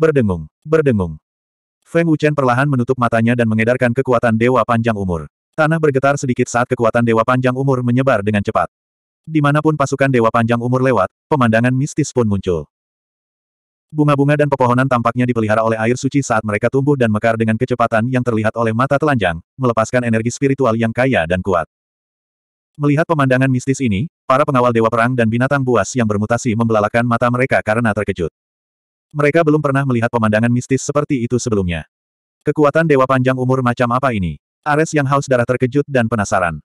Berdengung, berdengung. Feng Wuchen perlahan menutup matanya dan mengedarkan kekuatan Dewa Panjang Umur. Tanah bergetar sedikit saat kekuatan Dewa Panjang Umur menyebar dengan cepat. Dimanapun pasukan Dewa Panjang Umur lewat, pemandangan mistis pun muncul. Bunga-bunga dan pepohonan tampaknya dipelihara oleh air suci saat mereka tumbuh dan mekar dengan kecepatan yang terlihat oleh mata telanjang, melepaskan energi spiritual yang kaya dan kuat. Melihat pemandangan mistis ini, para pengawal Dewa Perang dan binatang buas yang bermutasi membelalakan mata mereka karena terkejut. Mereka belum pernah melihat pemandangan mistis seperti itu sebelumnya. Kekuatan dewa panjang umur macam apa ini? Ares yang haus darah terkejut dan penasaran.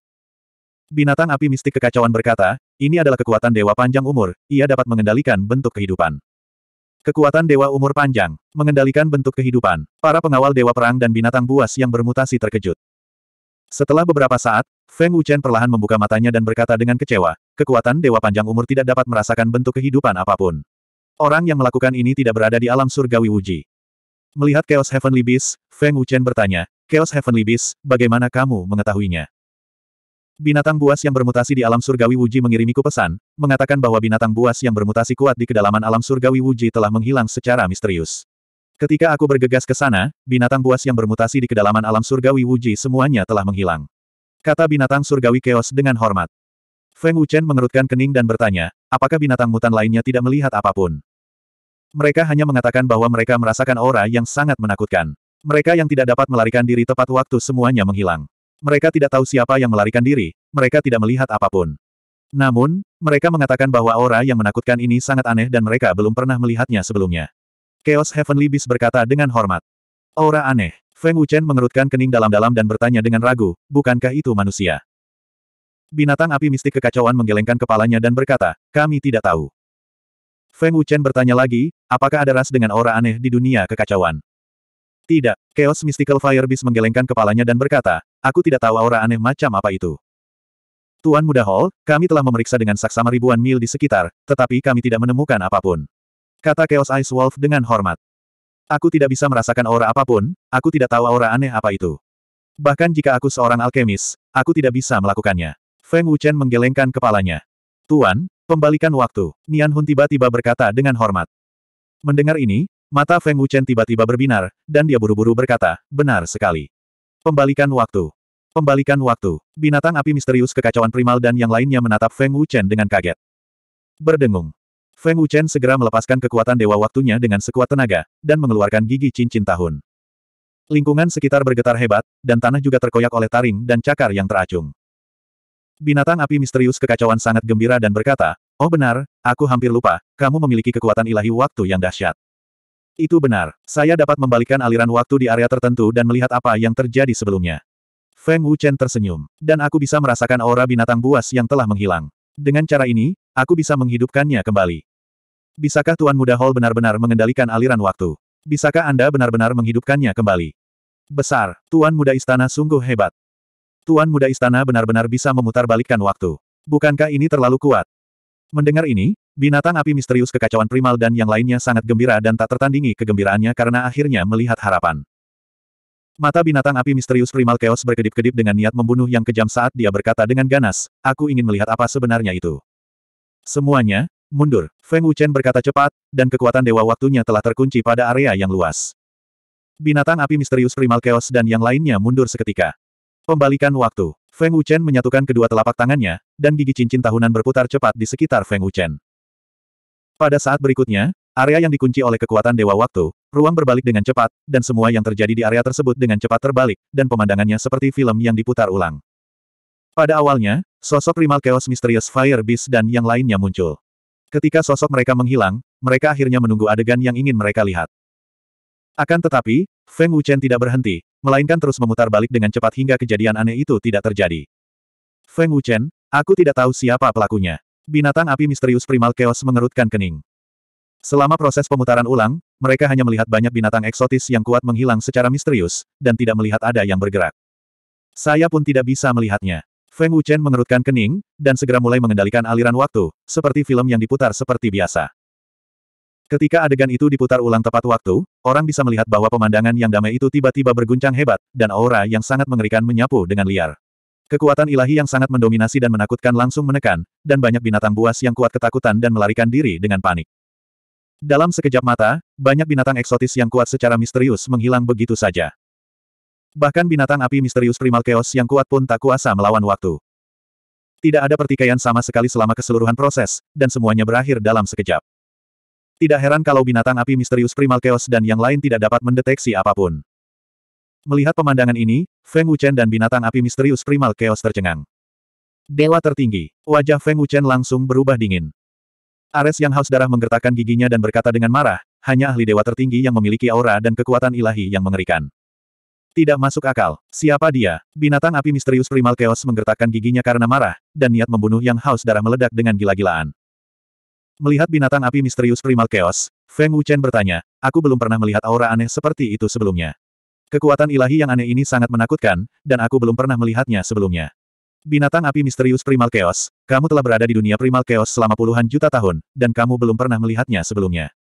Binatang api mistik kekacauan berkata, ini adalah kekuatan dewa panjang umur, ia dapat mengendalikan bentuk kehidupan. Kekuatan dewa umur panjang, mengendalikan bentuk kehidupan. Para pengawal dewa perang dan binatang buas yang bermutasi terkejut. Setelah beberapa saat, Feng Wuchen perlahan membuka matanya dan berkata dengan kecewa, kekuatan dewa panjang umur tidak dapat merasakan bentuk kehidupan apapun. Orang yang melakukan ini tidak berada di alam surgawi Wuji. Melihat Chaos Heavenly Beast, Feng Wuchen bertanya, Chaos Heavenly Beast, bagaimana kamu mengetahuinya? Binatang buas yang bermutasi di alam surgawi Wuji mengirimiku pesan, mengatakan bahwa binatang buas yang bermutasi kuat di kedalaman alam surgawi Wuji telah menghilang secara misterius. Ketika aku bergegas ke sana, binatang buas yang bermutasi di kedalaman alam surgawi Wuji semuanya telah menghilang. Kata binatang surgawi Chaos dengan hormat. Feng Wuchen mengerutkan kening dan bertanya, apakah binatang mutan lainnya tidak melihat apapun? Mereka hanya mengatakan bahwa mereka merasakan aura yang sangat menakutkan. Mereka yang tidak dapat melarikan diri tepat waktu semuanya menghilang. Mereka tidak tahu siapa yang melarikan diri, mereka tidak melihat apapun. Namun, mereka mengatakan bahwa aura yang menakutkan ini sangat aneh dan mereka belum pernah melihatnya sebelumnya. Chaos Heavenly Beast berkata dengan hormat. Aura aneh. Feng Wuchen mengerutkan kening dalam-dalam dan bertanya dengan ragu, bukankah itu manusia? Binatang api mistik kekacauan menggelengkan kepalanya dan berkata, kami tidak tahu. Feng Wuchen bertanya lagi, apakah ada ras dengan aura aneh di dunia kekacauan? Tidak, Chaos Mystical Fire Beast menggelengkan kepalanya dan berkata, aku tidak tahu aura aneh macam apa itu. Tuan Muda Hall, kami telah memeriksa dengan saksama ribuan mil di sekitar, tetapi kami tidak menemukan apapun. Kata Chaos Ice Wolf dengan hormat. Aku tidak bisa merasakan aura apapun, aku tidak tahu aura aneh apa itu. Bahkan jika aku seorang alkemis, aku tidak bisa melakukannya. Feng Wuchen menggelengkan kepalanya. Tuan, Pembalikan waktu, Nian Hun tiba-tiba berkata dengan hormat. Mendengar ini, mata Feng Wuchen tiba-tiba berbinar, dan dia buru-buru berkata, benar sekali. Pembalikan waktu. Pembalikan waktu. Binatang api misterius kekacauan primal dan yang lainnya menatap Feng Wuchen dengan kaget. Berdengung. Feng Wuchen segera melepaskan kekuatan dewa waktunya dengan sekuat tenaga, dan mengeluarkan gigi cincin tahun. Lingkungan sekitar bergetar hebat, dan tanah juga terkoyak oleh taring dan cakar yang teracung. Binatang api misterius kekacauan sangat gembira dan berkata, Oh benar, aku hampir lupa, kamu memiliki kekuatan ilahi waktu yang dahsyat. Itu benar, saya dapat membalikan aliran waktu di area tertentu dan melihat apa yang terjadi sebelumnya. Feng Wuchen tersenyum, dan aku bisa merasakan aura binatang buas yang telah menghilang. Dengan cara ini, aku bisa menghidupkannya kembali. Bisakah Tuan Muda Hall benar-benar mengendalikan aliran waktu? Bisakah Anda benar-benar menghidupkannya kembali? Besar, Tuan Muda Istana sungguh hebat. Tuan muda istana benar-benar bisa memutarbalikkan waktu. Bukankah ini terlalu kuat? Mendengar ini, binatang api misterius kekacauan primal dan yang lainnya sangat gembira dan tak tertandingi kegembiraannya karena akhirnya melihat harapan. Mata binatang api misterius primal chaos berkedip-kedip dengan niat membunuh yang kejam saat dia berkata dengan ganas, aku ingin melihat apa sebenarnya itu. Semuanya, mundur. Feng Wuchen berkata cepat, dan kekuatan dewa waktunya telah terkunci pada area yang luas. Binatang api misterius primal chaos dan yang lainnya mundur seketika. Pembalikan waktu. Feng Wuchen menyatukan kedua telapak tangannya, dan gigi cincin tahunan berputar cepat di sekitar Feng Wuchen. Pada saat berikutnya, area yang dikunci oleh kekuatan Dewa Waktu, ruang berbalik dengan cepat, dan semua yang terjadi di area tersebut dengan cepat terbalik, dan pemandangannya seperti film yang diputar ulang. Pada awalnya, sosok Rimal Chaos Mysterious Fire Beast dan yang lainnya muncul. Ketika sosok mereka menghilang, mereka akhirnya menunggu adegan yang ingin mereka lihat. Akan tetapi, Feng Wuchen tidak berhenti, melainkan terus memutar balik dengan cepat hingga kejadian aneh itu tidak terjadi. Feng Wuchen, aku tidak tahu siapa pelakunya. Binatang api misterius primal chaos mengerutkan kening. Selama proses pemutaran ulang, mereka hanya melihat banyak binatang eksotis yang kuat menghilang secara misterius, dan tidak melihat ada yang bergerak. Saya pun tidak bisa melihatnya. Feng Wuchen mengerutkan kening, dan segera mulai mengendalikan aliran waktu, seperti film yang diputar seperti biasa. Ketika adegan itu diputar ulang tepat waktu, orang bisa melihat bahwa pemandangan yang damai itu tiba-tiba berguncang hebat, dan aura yang sangat mengerikan menyapu dengan liar. Kekuatan ilahi yang sangat mendominasi dan menakutkan langsung menekan, dan banyak binatang buas yang kuat ketakutan dan melarikan diri dengan panik. Dalam sekejap mata, banyak binatang eksotis yang kuat secara misterius menghilang begitu saja. Bahkan binatang api misterius primal chaos yang kuat pun tak kuasa melawan waktu. Tidak ada pertikaian sama sekali selama keseluruhan proses, dan semuanya berakhir dalam sekejap. Tidak heran kalau binatang api misterius primal chaos dan yang lain tidak dapat mendeteksi apapun. Melihat pemandangan ini, Feng Wuchen dan binatang api misterius primal chaos tercengang. Dewa tertinggi, wajah Feng Wuchen langsung berubah dingin. Ares yang haus darah menggertakkan giginya dan berkata dengan marah, hanya ahli dewa tertinggi yang memiliki aura dan kekuatan ilahi yang mengerikan. Tidak masuk akal, siapa dia? Binatang api misterius primal chaos menggertakkan giginya karena marah, dan niat membunuh yang haus darah meledak dengan gila-gilaan. Melihat binatang api misterius primal chaos, Feng Wuchen bertanya, aku belum pernah melihat aura aneh seperti itu sebelumnya. Kekuatan ilahi yang aneh ini sangat menakutkan, dan aku belum pernah melihatnya sebelumnya. Binatang api misterius primal chaos, kamu telah berada di dunia primal chaos selama puluhan juta tahun, dan kamu belum pernah melihatnya sebelumnya.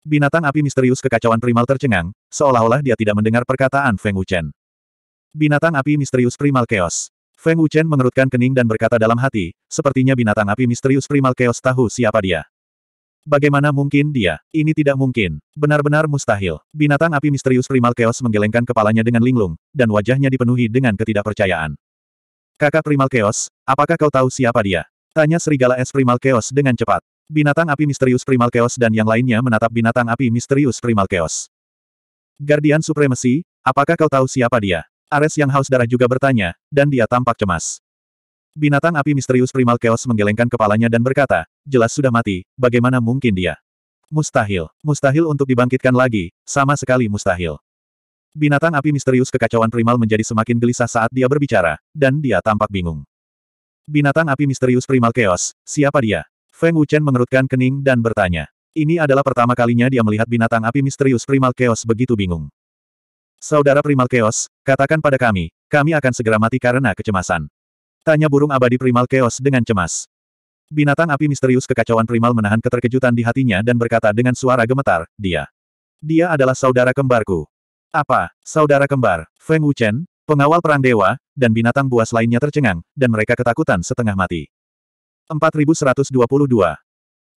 Binatang api misterius kekacauan primal tercengang, seolah-olah dia tidak mendengar perkataan Feng Wuchen. Binatang api misterius primal chaos, Feng Wuchen mengerutkan kening dan berkata dalam hati, sepertinya binatang api misterius primal chaos tahu siapa dia. Bagaimana mungkin dia? Ini tidak mungkin. Benar-benar mustahil. Binatang api misterius primal chaos menggelengkan kepalanya dengan linglung, dan wajahnya dipenuhi dengan ketidakpercayaan. Kakak primal chaos, apakah kau tahu siapa dia? Tanya serigala es primal chaos dengan cepat. Binatang api misterius primal chaos dan yang lainnya menatap binatang api misterius primal chaos. Guardian Supremacy, apakah kau tahu siapa dia? Ares yang haus darah juga bertanya, dan dia tampak cemas. Binatang api misterius primal chaos menggelengkan kepalanya dan berkata, jelas sudah mati, bagaimana mungkin dia? Mustahil, mustahil untuk dibangkitkan lagi, sama sekali mustahil. Binatang api misterius kekacauan primal menjadi semakin gelisah saat dia berbicara, dan dia tampak bingung. Binatang api misterius primal chaos, siapa dia? Feng Wuchen mengerutkan kening dan bertanya. Ini adalah pertama kalinya dia melihat binatang api misterius primal chaos begitu bingung. Saudara Primal Chaos, katakan pada kami, kami akan segera mati karena kecemasan. Tanya burung abadi Primal Chaos dengan cemas. Binatang api misterius kekacauan Primal menahan keterkejutan di hatinya dan berkata dengan suara gemetar, dia. Dia adalah saudara kembarku. Apa, saudara kembar, Feng Wuchen, pengawal perang dewa, dan binatang buas lainnya tercengang, dan mereka ketakutan setengah mati. 4122.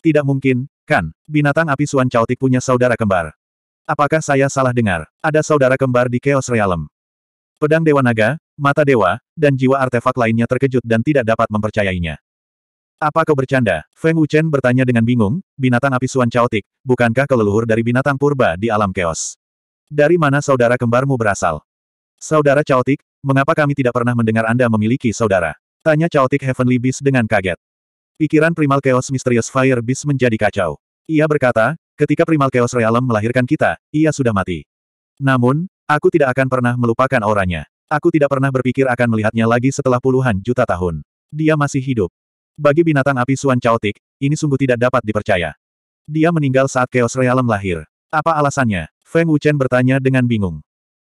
Tidak mungkin, kan, binatang api Suan Chaotik punya saudara kembar. Apakah saya salah dengar? Ada saudara kembar di Chaos Realm. Pedang Dewa Naga, Mata Dewa, dan jiwa artefak lainnya terkejut dan tidak dapat mempercayainya. Apa kau bercanda? Feng Wuchen bertanya dengan bingung, binatang api suan caotik, bukankah keleluhur dari binatang purba di alam keos? Dari mana saudara kembarmu berasal? Saudara caotik, mengapa kami tidak pernah mendengar Anda memiliki saudara? Tanya caotik Heavenly Beast dengan kaget. Pikiran primal keos misterius Fire Beast menjadi kacau. Ia berkata, Ketika Primal Chaos Realm melahirkan kita, ia sudah mati. Namun, aku tidak akan pernah melupakan auranya. Aku tidak pernah berpikir akan melihatnya lagi setelah puluhan juta tahun. Dia masih hidup. Bagi binatang api Suan Chaotic, ini sungguh tidak dapat dipercaya. Dia meninggal saat Chaos Realm lahir. Apa alasannya? Feng Wuchen bertanya dengan bingung.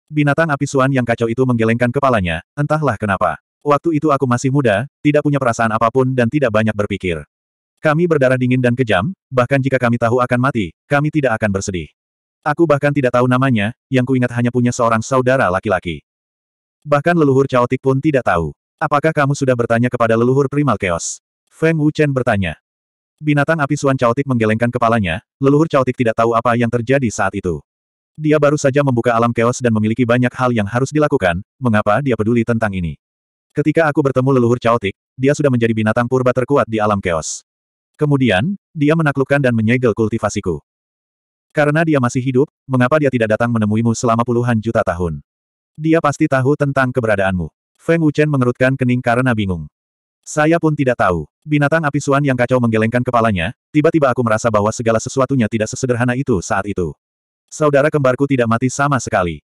Binatang api Suan yang kacau itu menggelengkan kepalanya, entahlah kenapa. Waktu itu aku masih muda, tidak punya perasaan apapun dan tidak banyak berpikir. Kami berdarah dingin dan kejam, bahkan jika kami tahu akan mati, kami tidak akan bersedih. Aku bahkan tidak tahu namanya, yang kuingat hanya punya seorang saudara laki-laki. Bahkan leluhur caotik pun tidak tahu. Apakah kamu sudah bertanya kepada leluhur primal chaos? Feng Wuchen bertanya. Binatang api suan caotik menggelengkan kepalanya, leluhur caotik tidak tahu apa yang terjadi saat itu. Dia baru saja membuka alam keos dan memiliki banyak hal yang harus dilakukan, mengapa dia peduli tentang ini. Ketika aku bertemu leluhur caotik, dia sudah menjadi binatang purba terkuat di alam keos. Kemudian, dia menaklukkan dan menyegel kultivasiku. Karena dia masih hidup, mengapa dia tidak datang menemuimu selama puluhan juta tahun? Dia pasti tahu tentang keberadaanmu. Feng Wuchen mengerutkan kening karena bingung. Saya pun tidak tahu. Binatang api suan yang kacau menggelengkan kepalanya, tiba-tiba aku merasa bahwa segala sesuatunya tidak sesederhana itu saat itu. Saudara kembarku tidak mati sama sekali.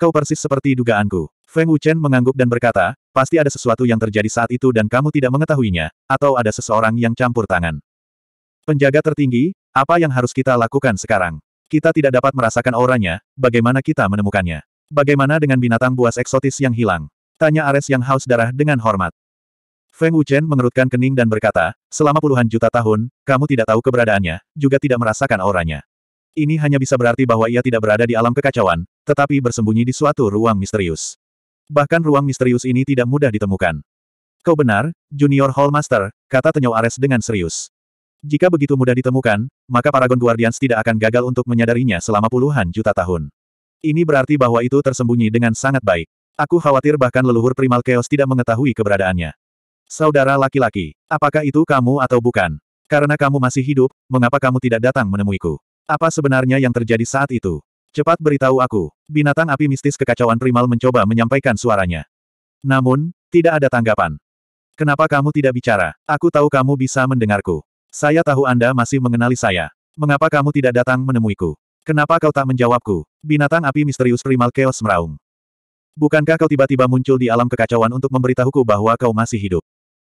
Kau persis seperti dugaanku. Feng Wuchen mengangguk dan berkata, pasti ada sesuatu yang terjadi saat itu dan kamu tidak mengetahuinya, atau ada seseorang yang campur tangan. Penjaga tertinggi, apa yang harus kita lakukan sekarang? Kita tidak dapat merasakan auranya, bagaimana kita menemukannya? Bagaimana dengan binatang buas eksotis yang hilang? Tanya Ares yang haus darah dengan hormat. Feng Wuchen mengerutkan kening dan berkata, selama puluhan juta tahun, kamu tidak tahu keberadaannya, juga tidak merasakan auranya. Ini hanya bisa berarti bahwa ia tidak berada di alam kekacauan, tetapi bersembunyi di suatu ruang misterius. Bahkan ruang misterius ini tidak mudah ditemukan. Kau benar, Junior Hallmaster, kata Tenyo Ares dengan serius. Jika begitu mudah ditemukan, maka Paragon Guardians tidak akan gagal untuk menyadarinya selama puluhan juta tahun. Ini berarti bahwa itu tersembunyi dengan sangat baik. Aku khawatir bahkan leluhur primal chaos tidak mengetahui keberadaannya. Saudara laki-laki, apakah itu kamu atau bukan? Karena kamu masih hidup, mengapa kamu tidak datang menemuiku? Apa sebenarnya yang terjadi saat itu? Cepat beritahu aku. Binatang api mistis kekacauan primal mencoba menyampaikan suaranya. Namun, tidak ada tanggapan. Kenapa kamu tidak bicara? Aku tahu kamu bisa mendengarku. Saya tahu Anda masih mengenali saya. Mengapa kamu tidak datang menemuiku? Kenapa kau tak menjawabku? Binatang api misterius primal chaos meraung. Bukankah kau tiba-tiba muncul di alam kekacauan untuk memberitahuku bahwa kau masih hidup?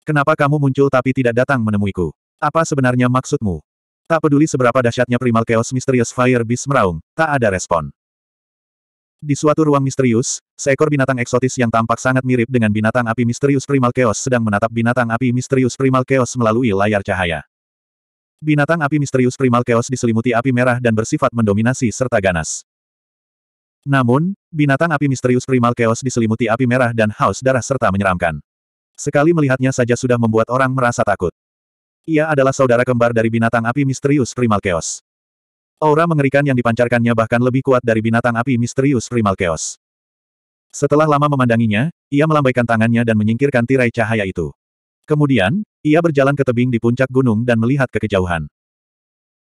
Kenapa kamu muncul tapi tidak datang menemuiku? Apa sebenarnya maksudmu? Tak peduli seberapa dahsyatnya primal chaos misterius Fire Beast meraung, tak ada respon. Di suatu ruang misterius, seekor binatang eksotis yang tampak sangat mirip dengan binatang api misterius primal chaos sedang menatap binatang api misterius primal chaos melalui layar cahaya. Binatang api misterius primal chaos diselimuti api merah dan bersifat mendominasi serta ganas. Namun, binatang api misterius primal chaos diselimuti api merah dan haus darah serta menyeramkan. Sekali melihatnya saja sudah membuat orang merasa takut. Ia adalah saudara kembar dari binatang api misterius primal chaos. Aura mengerikan yang dipancarkannya bahkan lebih kuat dari binatang api misterius primal chaos. Setelah lama memandanginya, ia melambaikan tangannya dan menyingkirkan tirai cahaya itu. Kemudian, ia berjalan ke tebing di puncak gunung dan melihat ke kejauhan.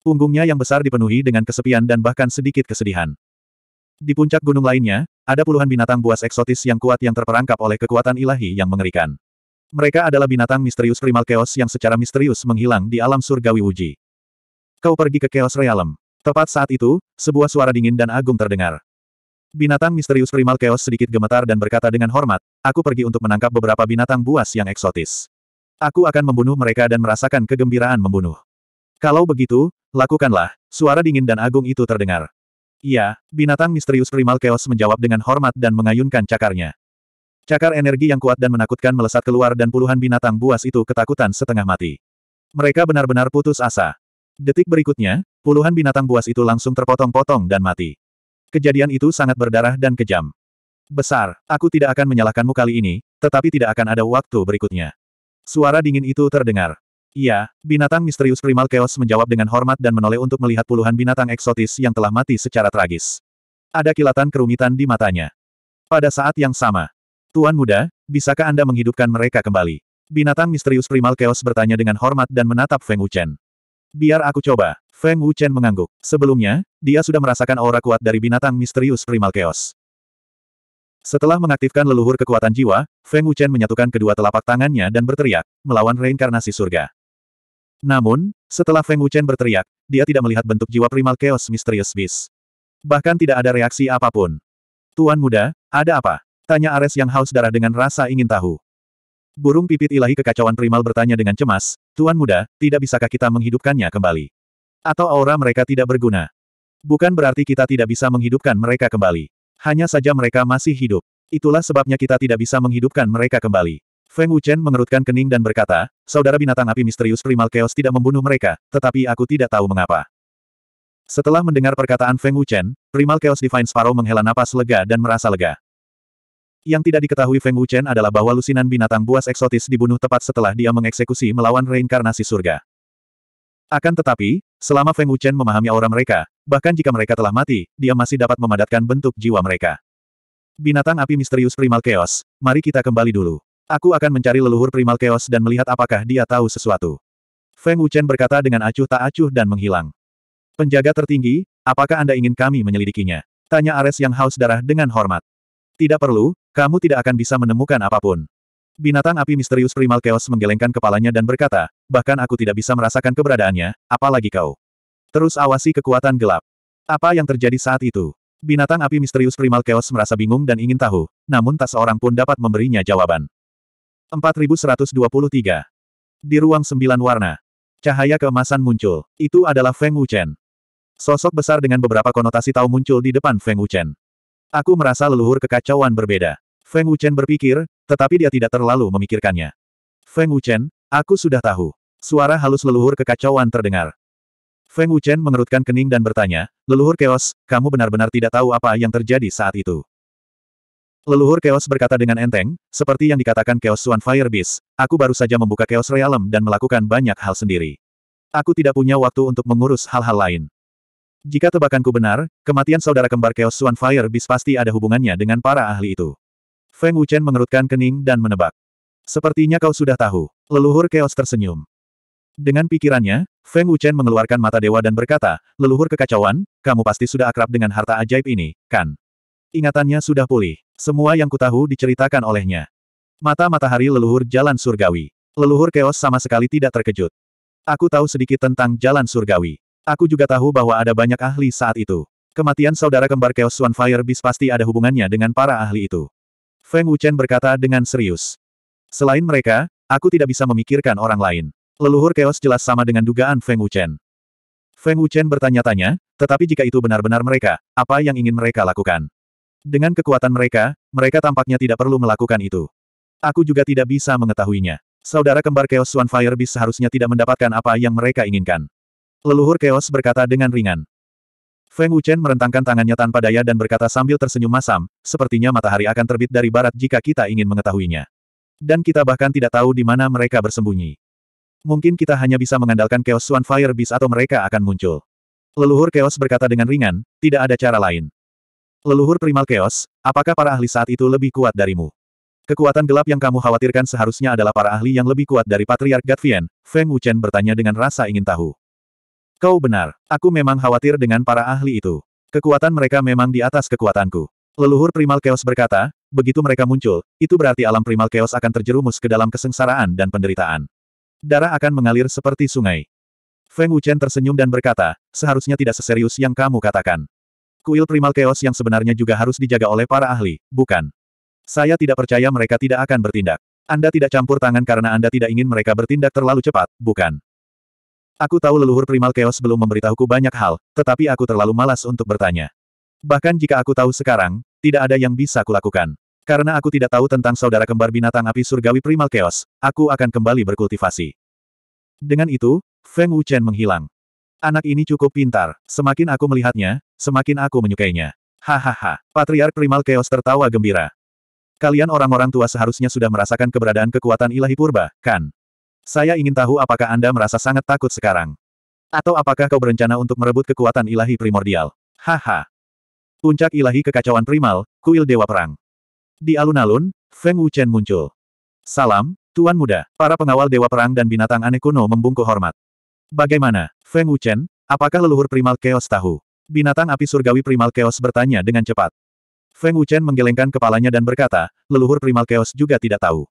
Punggungnya yang besar dipenuhi dengan kesepian dan bahkan sedikit kesedihan. Di puncak gunung lainnya, ada puluhan binatang buas eksotis yang kuat yang terperangkap oleh kekuatan ilahi yang mengerikan. Mereka adalah binatang misterius primal chaos yang secara misterius menghilang di alam surgawi Wuji. Kau pergi ke Chaos Realm. Tepat saat itu, sebuah suara dingin dan agung terdengar. Binatang misterius primal chaos sedikit gemetar dan berkata dengan hormat, aku pergi untuk menangkap beberapa binatang buas yang eksotis. Aku akan membunuh mereka dan merasakan kegembiraan membunuh. Kalau begitu, lakukanlah. Suara dingin dan agung itu terdengar. Iya, binatang misterius primal chaos menjawab dengan hormat dan mengayunkan cakarnya. Cakar energi yang kuat dan menakutkan melesat keluar dan puluhan binatang buas itu ketakutan setengah mati. Mereka benar-benar putus asa. Detik berikutnya, puluhan binatang buas itu langsung terpotong-potong dan mati. Kejadian itu sangat berdarah dan kejam. Besar, aku tidak akan menyalahkanmu kali ini, tetapi tidak akan ada waktu berikutnya. Suara dingin itu terdengar. Iya, binatang misterius primal chaos menjawab dengan hormat dan menoleh untuk melihat puluhan binatang eksotis yang telah mati secara tragis. Ada kilatan kerumitan di matanya. Pada saat yang sama, Tuan muda, bisakah Anda menghidupkan mereka kembali? Binatang misterius primal chaos bertanya dengan hormat dan menatap Feng Wuchen. Biar aku coba. Feng Wuchen mengangguk. Sebelumnya, dia sudah merasakan aura kuat dari binatang misterius primal chaos. Setelah mengaktifkan leluhur kekuatan jiwa, Feng Wuchen menyatukan kedua telapak tangannya dan berteriak, melawan reinkarnasi surga. Namun, setelah Feng Wuchen berteriak, dia tidak melihat bentuk jiwa primal Chaos misterius Beast. Bahkan tidak ada reaksi apapun. Tuan muda, ada apa? Tanya Ares yang haus darah dengan rasa ingin tahu. Burung pipit ilahi kekacauan primal bertanya dengan cemas, Tuan muda, tidak bisakah kita menghidupkannya kembali? Atau aura mereka tidak berguna? Bukan berarti kita tidak bisa menghidupkan mereka kembali. Hanya saja mereka masih hidup. Itulah sebabnya kita tidak bisa menghidupkan mereka kembali. Feng Wuchen mengerutkan kening dan berkata, Saudara binatang api misterius Primal Chaos tidak membunuh mereka, tetapi aku tidak tahu mengapa. Setelah mendengar perkataan Feng Wuchen, Primal Chaos Divine Sparrow menghela napas lega dan merasa lega. Yang tidak diketahui Feng Wuchen adalah bahwa lusinan binatang buas eksotis dibunuh tepat setelah dia mengeksekusi melawan reinkarnasi surga. Akan tetapi, selama Feng Wuchen memahami aura mereka, bahkan jika mereka telah mati, dia masih dapat memadatkan bentuk jiwa mereka. Binatang api misterius Primal Chaos, mari kita kembali dulu. Aku akan mencari leluhur Primal Chaos dan melihat apakah dia tahu sesuatu. Feng Wuchen berkata dengan acuh tak acuh dan menghilang. Penjaga tertinggi, apakah Anda ingin kami menyelidikinya? Tanya Ares yang haus darah dengan hormat. Tidak perlu, kamu tidak akan bisa menemukan apapun. Binatang api misterius primal chaos menggelengkan kepalanya dan berkata, bahkan aku tidak bisa merasakan keberadaannya, apalagi kau. Terus awasi kekuatan gelap. Apa yang terjadi saat itu? Binatang api misterius primal chaos merasa bingung dan ingin tahu, namun tak seorang pun dapat memberinya jawaban. 4123. Di ruang sembilan warna. Cahaya keemasan muncul. Itu adalah Feng Wuchen. Sosok besar dengan beberapa konotasi tahu muncul di depan Feng Wuchen. Aku merasa leluhur kekacauan berbeda. Feng Wuchen berpikir, tetapi dia tidak terlalu memikirkannya. Feng Wuchen, aku sudah tahu. Suara halus leluhur kekacauan terdengar. Feng Wuchen mengerutkan kening dan bertanya, Leluhur Keos, kamu benar-benar tidak tahu apa yang terjadi saat itu. Leluhur Keos berkata dengan enteng, seperti yang dikatakan Keos Swan Fire Beast, aku baru saja membuka Keos Realm dan melakukan banyak hal sendiri. Aku tidak punya waktu untuk mengurus hal-hal lain. Jika tebakanku benar, kematian saudara kembar Keos Swan Fire Beast pasti ada hubungannya dengan para ahli itu. Feng Wuchen mengerutkan kening dan menebak. Sepertinya kau sudah tahu. Leluhur Chaos tersenyum. Dengan pikirannya, Feng Wuchen mengeluarkan mata dewa dan berkata, Leluhur kekacauan, kamu pasti sudah akrab dengan harta ajaib ini, kan? Ingatannya sudah pulih. Semua yang kutahu diceritakan olehnya. Mata matahari leluhur jalan surgawi. Leluhur Chaos sama sekali tidak terkejut. Aku tahu sedikit tentang jalan surgawi. Aku juga tahu bahwa ada banyak ahli saat itu. Kematian saudara kembar Chaos Swanfire Beast pasti ada hubungannya dengan para ahli itu. Feng Wuchen berkata dengan serius. Selain mereka, aku tidak bisa memikirkan orang lain. Leluhur Chaos jelas sama dengan dugaan Feng Wuchen. Feng Wuchen bertanya-tanya, tetapi jika itu benar-benar mereka, apa yang ingin mereka lakukan? Dengan kekuatan mereka, mereka tampaknya tidak perlu melakukan itu. Aku juga tidak bisa mengetahuinya. Saudara kembar Chaos Swan Fire Beast seharusnya tidak mendapatkan apa yang mereka inginkan. Leluhur Chaos berkata dengan ringan. Feng Wuchen merentangkan tangannya tanpa daya dan berkata sambil tersenyum masam, sepertinya matahari akan terbit dari barat jika kita ingin mengetahuinya. Dan kita bahkan tidak tahu di mana mereka bersembunyi. Mungkin kita hanya bisa mengandalkan Chaos Swan Fire Beast atau mereka akan muncul. Leluhur Chaos berkata dengan ringan, tidak ada cara lain. Leluhur Primal Chaos, apakah para ahli saat itu lebih kuat darimu? Kekuatan gelap yang kamu khawatirkan seharusnya adalah para ahli yang lebih kuat dari Patriark Gatvian, Feng Wuchen bertanya dengan rasa ingin tahu. Kau benar, aku memang khawatir dengan para ahli itu. Kekuatan mereka memang di atas kekuatanku. Leluhur Primal Chaos berkata, begitu mereka muncul, itu berarti alam Primal Chaos akan terjerumus ke dalam kesengsaraan dan penderitaan. Darah akan mengalir seperti sungai. Feng Wuchen tersenyum dan berkata, seharusnya tidak seserius yang kamu katakan. Kuil Primal Chaos yang sebenarnya juga harus dijaga oleh para ahli, bukan? Saya tidak percaya mereka tidak akan bertindak. Anda tidak campur tangan karena Anda tidak ingin mereka bertindak terlalu cepat, bukan? Aku tahu leluhur primal chaos belum memberitahuku banyak hal, tetapi aku terlalu malas untuk bertanya. Bahkan jika aku tahu sekarang, tidak ada yang bisa kulakukan. Karena aku tidak tahu tentang saudara kembar binatang api surgawi primal chaos, aku akan kembali berkultivasi. Dengan itu, Feng Wuchen menghilang. Anak ini cukup pintar, semakin aku melihatnya, semakin aku menyukainya. Hahaha, Patriark Primal Chaos tertawa gembira. Kalian orang-orang tua seharusnya sudah merasakan keberadaan kekuatan ilahi purba, kan? Saya ingin tahu apakah Anda merasa sangat takut sekarang. Atau apakah kau berencana untuk merebut kekuatan ilahi primordial? Haha. Puncak ilahi kekacauan primal, kuil dewa perang. Di alun-alun, Feng Wuchen muncul. Salam, Tuan Muda, para pengawal dewa perang dan binatang aneh kuno membungkuk hormat. Bagaimana, Feng Wuchen, apakah leluhur primal chaos tahu? Binatang api surgawi primal chaos bertanya dengan cepat. Feng Wuchen menggelengkan kepalanya dan berkata, leluhur primal chaos juga tidak tahu.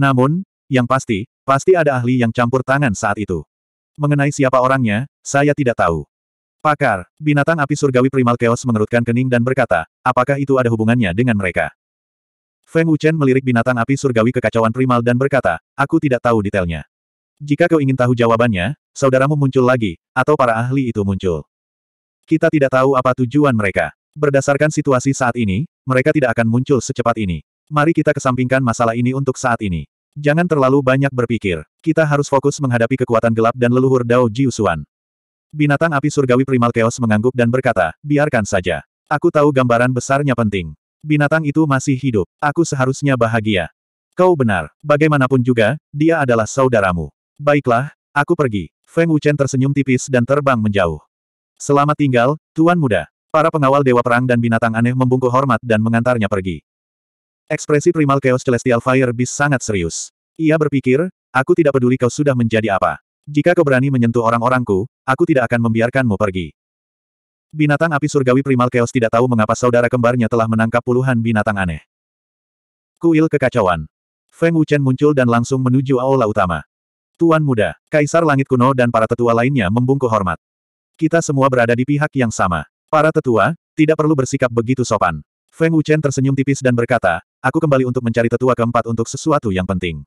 Namun, yang pasti, Pasti ada ahli yang campur tangan saat itu. Mengenai siapa orangnya, saya tidak tahu. Pakar, binatang api surgawi primal chaos mengerutkan kening dan berkata, apakah itu ada hubungannya dengan mereka? Feng Wuchen melirik binatang api surgawi kekacauan primal dan berkata, aku tidak tahu detailnya. Jika kau ingin tahu jawabannya, saudaramu muncul lagi, atau para ahli itu muncul. Kita tidak tahu apa tujuan mereka. Berdasarkan situasi saat ini, mereka tidak akan muncul secepat ini. Mari kita kesampingkan masalah ini untuk saat ini. Jangan terlalu banyak berpikir. Kita harus fokus menghadapi kekuatan gelap dan leluhur Dao Jiusuan. Binatang api surgawi primal chaos mengangguk dan berkata, biarkan saja. Aku tahu gambaran besarnya penting. Binatang itu masih hidup. Aku seharusnya bahagia. Kau benar. Bagaimanapun juga, dia adalah saudaramu. Baiklah, aku pergi. Feng Wuchen tersenyum tipis dan terbang menjauh. Selamat tinggal, Tuan Muda. Para pengawal Dewa Perang dan binatang aneh membungkuk hormat dan mengantarnya pergi. Ekspresi primal Chaos Celestial Fire Beast sangat serius. Ia berpikir, aku tidak peduli kau sudah menjadi apa. Jika kau berani menyentuh orang-orangku, aku tidak akan membiarkanmu pergi. Binatang api surgawi primal Chaos tidak tahu mengapa saudara kembarnya telah menangkap puluhan binatang aneh. Kuil kekacauan. Feng Wuchen muncul dan langsung menuju aula utama. Tuan muda, kaisar langit kuno dan para tetua lainnya membungkuk hormat. Kita semua berada di pihak yang sama. Para tetua, tidak perlu bersikap begitu sopan. Feng Wuchen tersenyum tipis dan berkata, Aku kembali untuk mencari tetua keempat untuk sesuatu yang penting.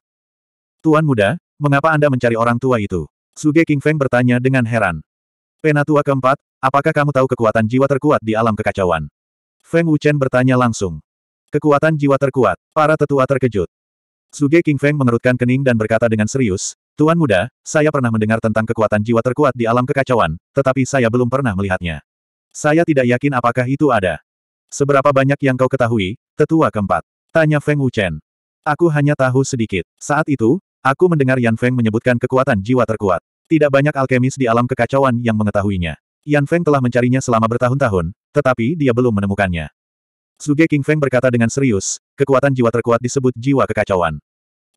Tuan muda, mengapa Anda mencari orang tua itu? Suge King Feng bertanya dengan heran. Penatua keempat, apakah kamu tahu kekuatan jiwa terkuat di alam kekacauan? Feng Wuchen bertanya langsung. Kekuatan jiwa terkuat, para tetua terkejut. Suge King Feng mengerutkan kening dan berkata dengan serius, Tuan muda, saya pernah mendengar tentang kekuatan jiwa terkuat di alam kekacauan, tetapi saya belum pernah melihatnya. Saya tidak yakin apakah itu ada. Seberapa banyak yang kau ketahui, tetua keempat? Tanya Feng Wuchen. Aku hanya tahu sedikit. Saat itu, aku mendengar Yan Feng menyebutkan kekuatan jiwa terkuat. Tidak banyak alkemis di alam kekacauan yang mengetahuinya. Yan Feng telah mencarinya selama bertahun-tahun, tetapi dia belum menemukannya. Suge King Feng berkata dengan serius, kekuatan jiwa terkuat disebut jiwa kekacauan.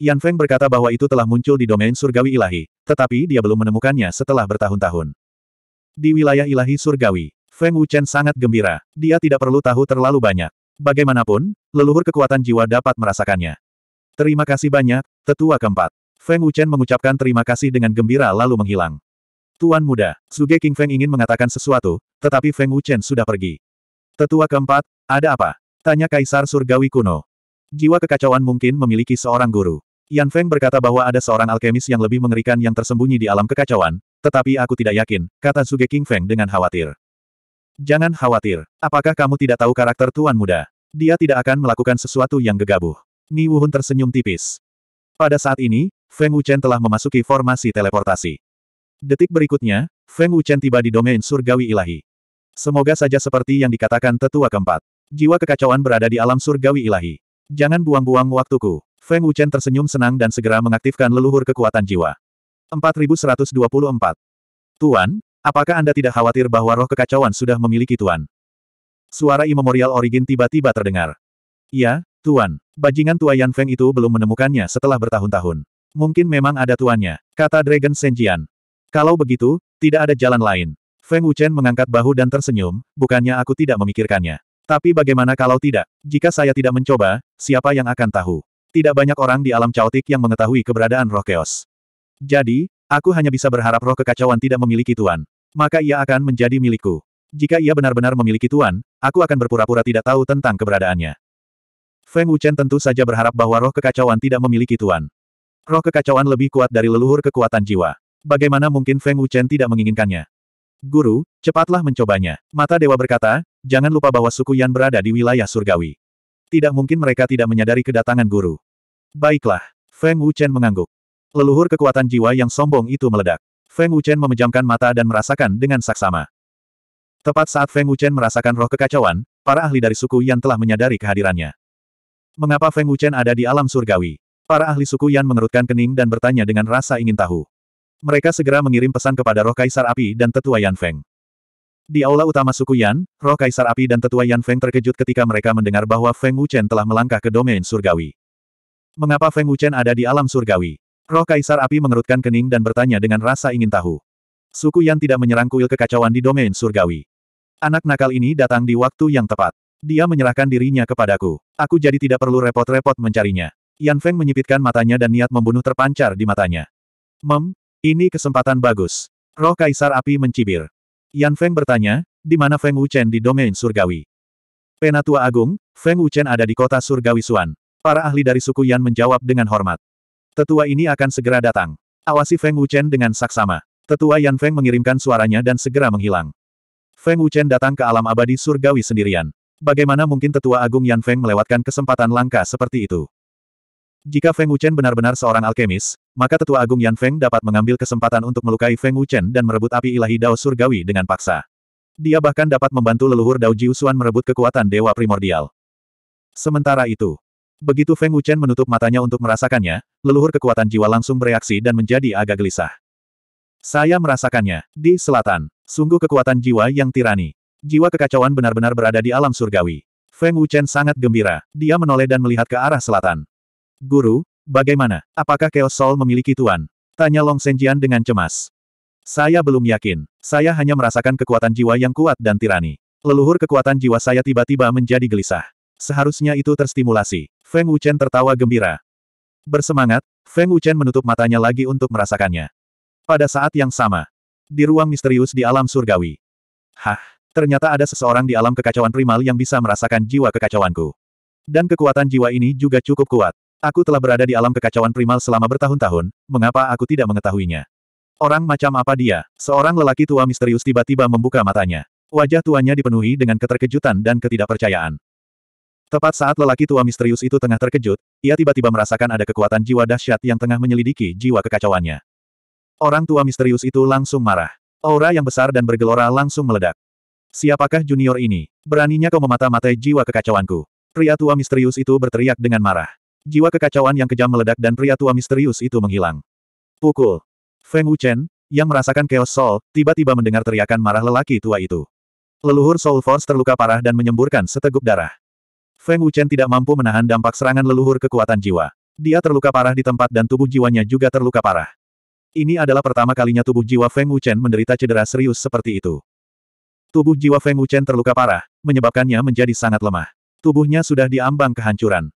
Yan Feng berkata bahwa itu telah muncul di domain surgawi ilahi, tetapi dia belum menemukannya setelah bertahun-tahun. Di wilayah ilahi surgawi, Feng Wuchen sangat gembira. Dia tidak perlu tahu terlalu banyak. Bagaimanapun, leluhur kekuatan jiwa dapat merasakannya. Terima kasih banyak, tetua keempat. Feng Wuchen mengucapkan terima kasih dengan gembira lalu menghilang. Tuan muda, Suge King Feng ingin mengatakan sesuatu, tetapi Feng Wuchen sudah pergi. Tetua keempat, ada apa? Tanya Kaisar Surgawi kuno. Jiwa kekacauan mungkin memiliki seorang guru. Yan Feng berkata bahwa ada seorang alkemis yang lebih mengerikan yang tersembunyi di alam kekacauan, tetapi aku tidak yakin, kata Suge King Feng dengan khawatir. Jangan khawatir. Apakah kamu tidak tahu karakter Tuan Muda? Dia tidak akan melakukan sesuatu yang gegabah. Ni Wuhun tersenyum tipis. Pada saat ini, Feng Wuchen telah memasuki formasi teleportasi. Detik berikutnya, Feng Wuchen tiba di domain surgawi ilahi. Semoga saja seperti yang dikatakan tetua keempat. Jiwa kekacauan berada di alam surgawi ilahi. Jangan buang-buang waktuku. Feng Wuchen tersenyum senang dan segera mengaktifkan leluhur kekuatan jiwa. 4124. Tuan, Apakah Anda tidak khawatir bahwa roh kekacauan sudah memiliki Tuan? Suara Immemorial Origin tiba-tiba terdengar. Ya, Tuan. Bajingan tua Yan Feng itu belum menemukannya setelah bertahun-tahun. Mungkin memang ada tuannya, kata Dragon Senjian. Kalau begitu, tidak ada jalan lain. Feng Wuchen mengangkat bahu dan tersenyum, bukannya aku tidak memikirkannya. Tapi bagaimana kalau tidak? Jika saya tidak mencoba, siapa yang akan tahu? Tidak banyak orang di alam caotik yang mengetahui keberadaan roh keos. Jadi, aku hanya bisa berharap roh kekacauan tidak memiliki tuan maka ia akan menjadi milikku. Jika ia benar-benar memiliki tuan, aku akan berpura-pura tidak tahu tentang keberadaannya. Feng Wuchen tentu saja berharap bahwa roh kekacauan tidak memiliki tuan. Roh kekacauan lebih kuat dari leluhur kekuatan jiwa. Bagaimana mungkin Feng Wuchen tidak menginginkannya? Guru, cepatlah mencobanya. Mata Dewa berkata, jangan lupa bahwa suku Yan berada di wilayah surgawi. Tidak mungkin mereka tidak menyadari kedatangan guru. Baiklah, Feng Wuchen mengangguk. Leluhur kekuatan jiwa yang sombong itu meledak. Feng Wuchen memejamkan mata dan merasakan dengan saksama. Tepat saat Feng Wuchen merasakan roh kekacauan, para ahli dari suku Yan telah menyadari kehadirannya. Mengapa Feng Wuchen ada di alam surgawi? Para ahli suku Yan mengerutkan kening dan bertanya dengan rasa ingin tahu. Mereka segera mengirim pesan kepada roh kaisar api dan tetua Yan Feng. Di aula utama suku Yan, roh kaisar api dan tetua Yan Feng terkejut ketika mereka mendengar bahwa Feng Wuchen telah melangkah ke domain surgawi. Mengapa Feng Wuchen ada di alam surgawi? Roh Kaisar Api mengerutkan kening dan bertanya dengan rasa ingin tahu. Suku Yan tidak menyerang kuil kekacauan di domain surgawi. Anak nakal ini datang di waktu yang tepat. Dia menyerahkan dirinya kepadaku. Aku jadi tidak perlu repot-repot mencarinya. Yan Feng menyipitkan matanya dan niat membunuh terpancar di matanya. Mem, ini kesempatan bagus. Roh Kaisar Api mencibir. Yan Feng bertanya, di mana Feng Wuchen di domain surgawi? Penatua Agung, Feng Wuchen ada di kota surgawi Suan. Para ahli dari suku Yan menjawab dengan hormat. Tetua ini akan segera datang. Awasi Feng Wuchen dengan saksama. Tetua Yan Feng mengirimkan suaranya dan segera menghilang. Feng Wuchen datang ke alam abadi surgawi sendirian. Bagaimana mungkin tetua agung Yan Feng melewatkan kesempatan langka seperti itu? Jika Feng Wuchen benar-benar seorang alkemis, maka tetua agung Yan Feng dapat mengambil kesempatan untuk melukai Feng Wuchen dan merebut api ilahi Dao surgawi dengan paksa. Dia bahkan dapat membantu leluhur Dao Jiusuan merebut kekuatan dewa primordial. Sementara itu, Begitu Feng Wuchen menutup matanya untuk merasakannya, leluhur kekuatan jiwa langsung bereaksi dan menjadi agak gelisah. Saya merasakannya, di selatan, sungguh kekuatan jiwa yang tirani. Jiwa kekacauan benar-benar berada di alam surgawi. Feng Wuchen sangat gembira, dia menoleh dan melihat ke arah selatan. Guru, bagaimana? Apakah Chaos Soul memiliki tuan? Tanya Long Senjian dengan cemas. Saya belum yakin. Saya hanya merasakan kekuatan jiwa yang kuat dan tirani. Leluhur kekuatan jiwa saya tiba-tiba menjadi gelisah. Seharusnya itu terstimulasi. Feng Wuchen tertawa gembira. Bersemangat, Feng Wuchen menutup matanya lagi untuk merasakannya. Pada saat yang sama, di ruang misterius di alam surgawi. Hah, ternyata ada seseorang di alam kekacauan primal yang bisa merasakan jiwa kekacauanku. Dan kekuatan jiwa ini juga cukup kuat. Aku telah berada di alam kekacauan primal selama bertahun-tahun, mengapa aku tidak mengetahuinya? Orang macam apa dia? Seorang lelaki tua misterius tiba-tiba membuka matanya. Wajah tuanya dipenuhi dengan keterkejutan dan ketidakpercayaan. Tepat saat lelaki tua misterius itu tengah terkejut, ia tiba-tiba merasakan ada kekuatan jiwa dahsyat yang tengah menyelidiki jiwa kekacauannya. Orang tua misterius itu langsung marah. Aura yang besar dan bergelora langsung meledak. Siapakah junior ini? Beraninya kau memata-matai jiwa kekacauanku. Pria tua misterius itu berteriak dengan marah. Jiwa kekacauan yang kejam meledak dan pria tua misterius itu menghilang. Pukul. Feng Wuchen, yang merasakan chaos soul, tiba-tiba mendengar teriakan marah lelaki tua itu. Leluhur soul force terluka parah dan menyemburkan seteguk darah. Feng Wuchen tidak mampu menahan dampak serangan leluhur kekuatan jiwa. Dia terluka parah di tempat dan tubuh jiwanya juga terluka parah. Ini adalah pertama kalinya tubuh jiwa Feng Wuchen menderita cedera serius seperti itu. Tubuh jiwa Feng Wuchen terluka parah, menyebabkannya menjadi sangat lemah. Tubuhnya sudah diambang kehancuran.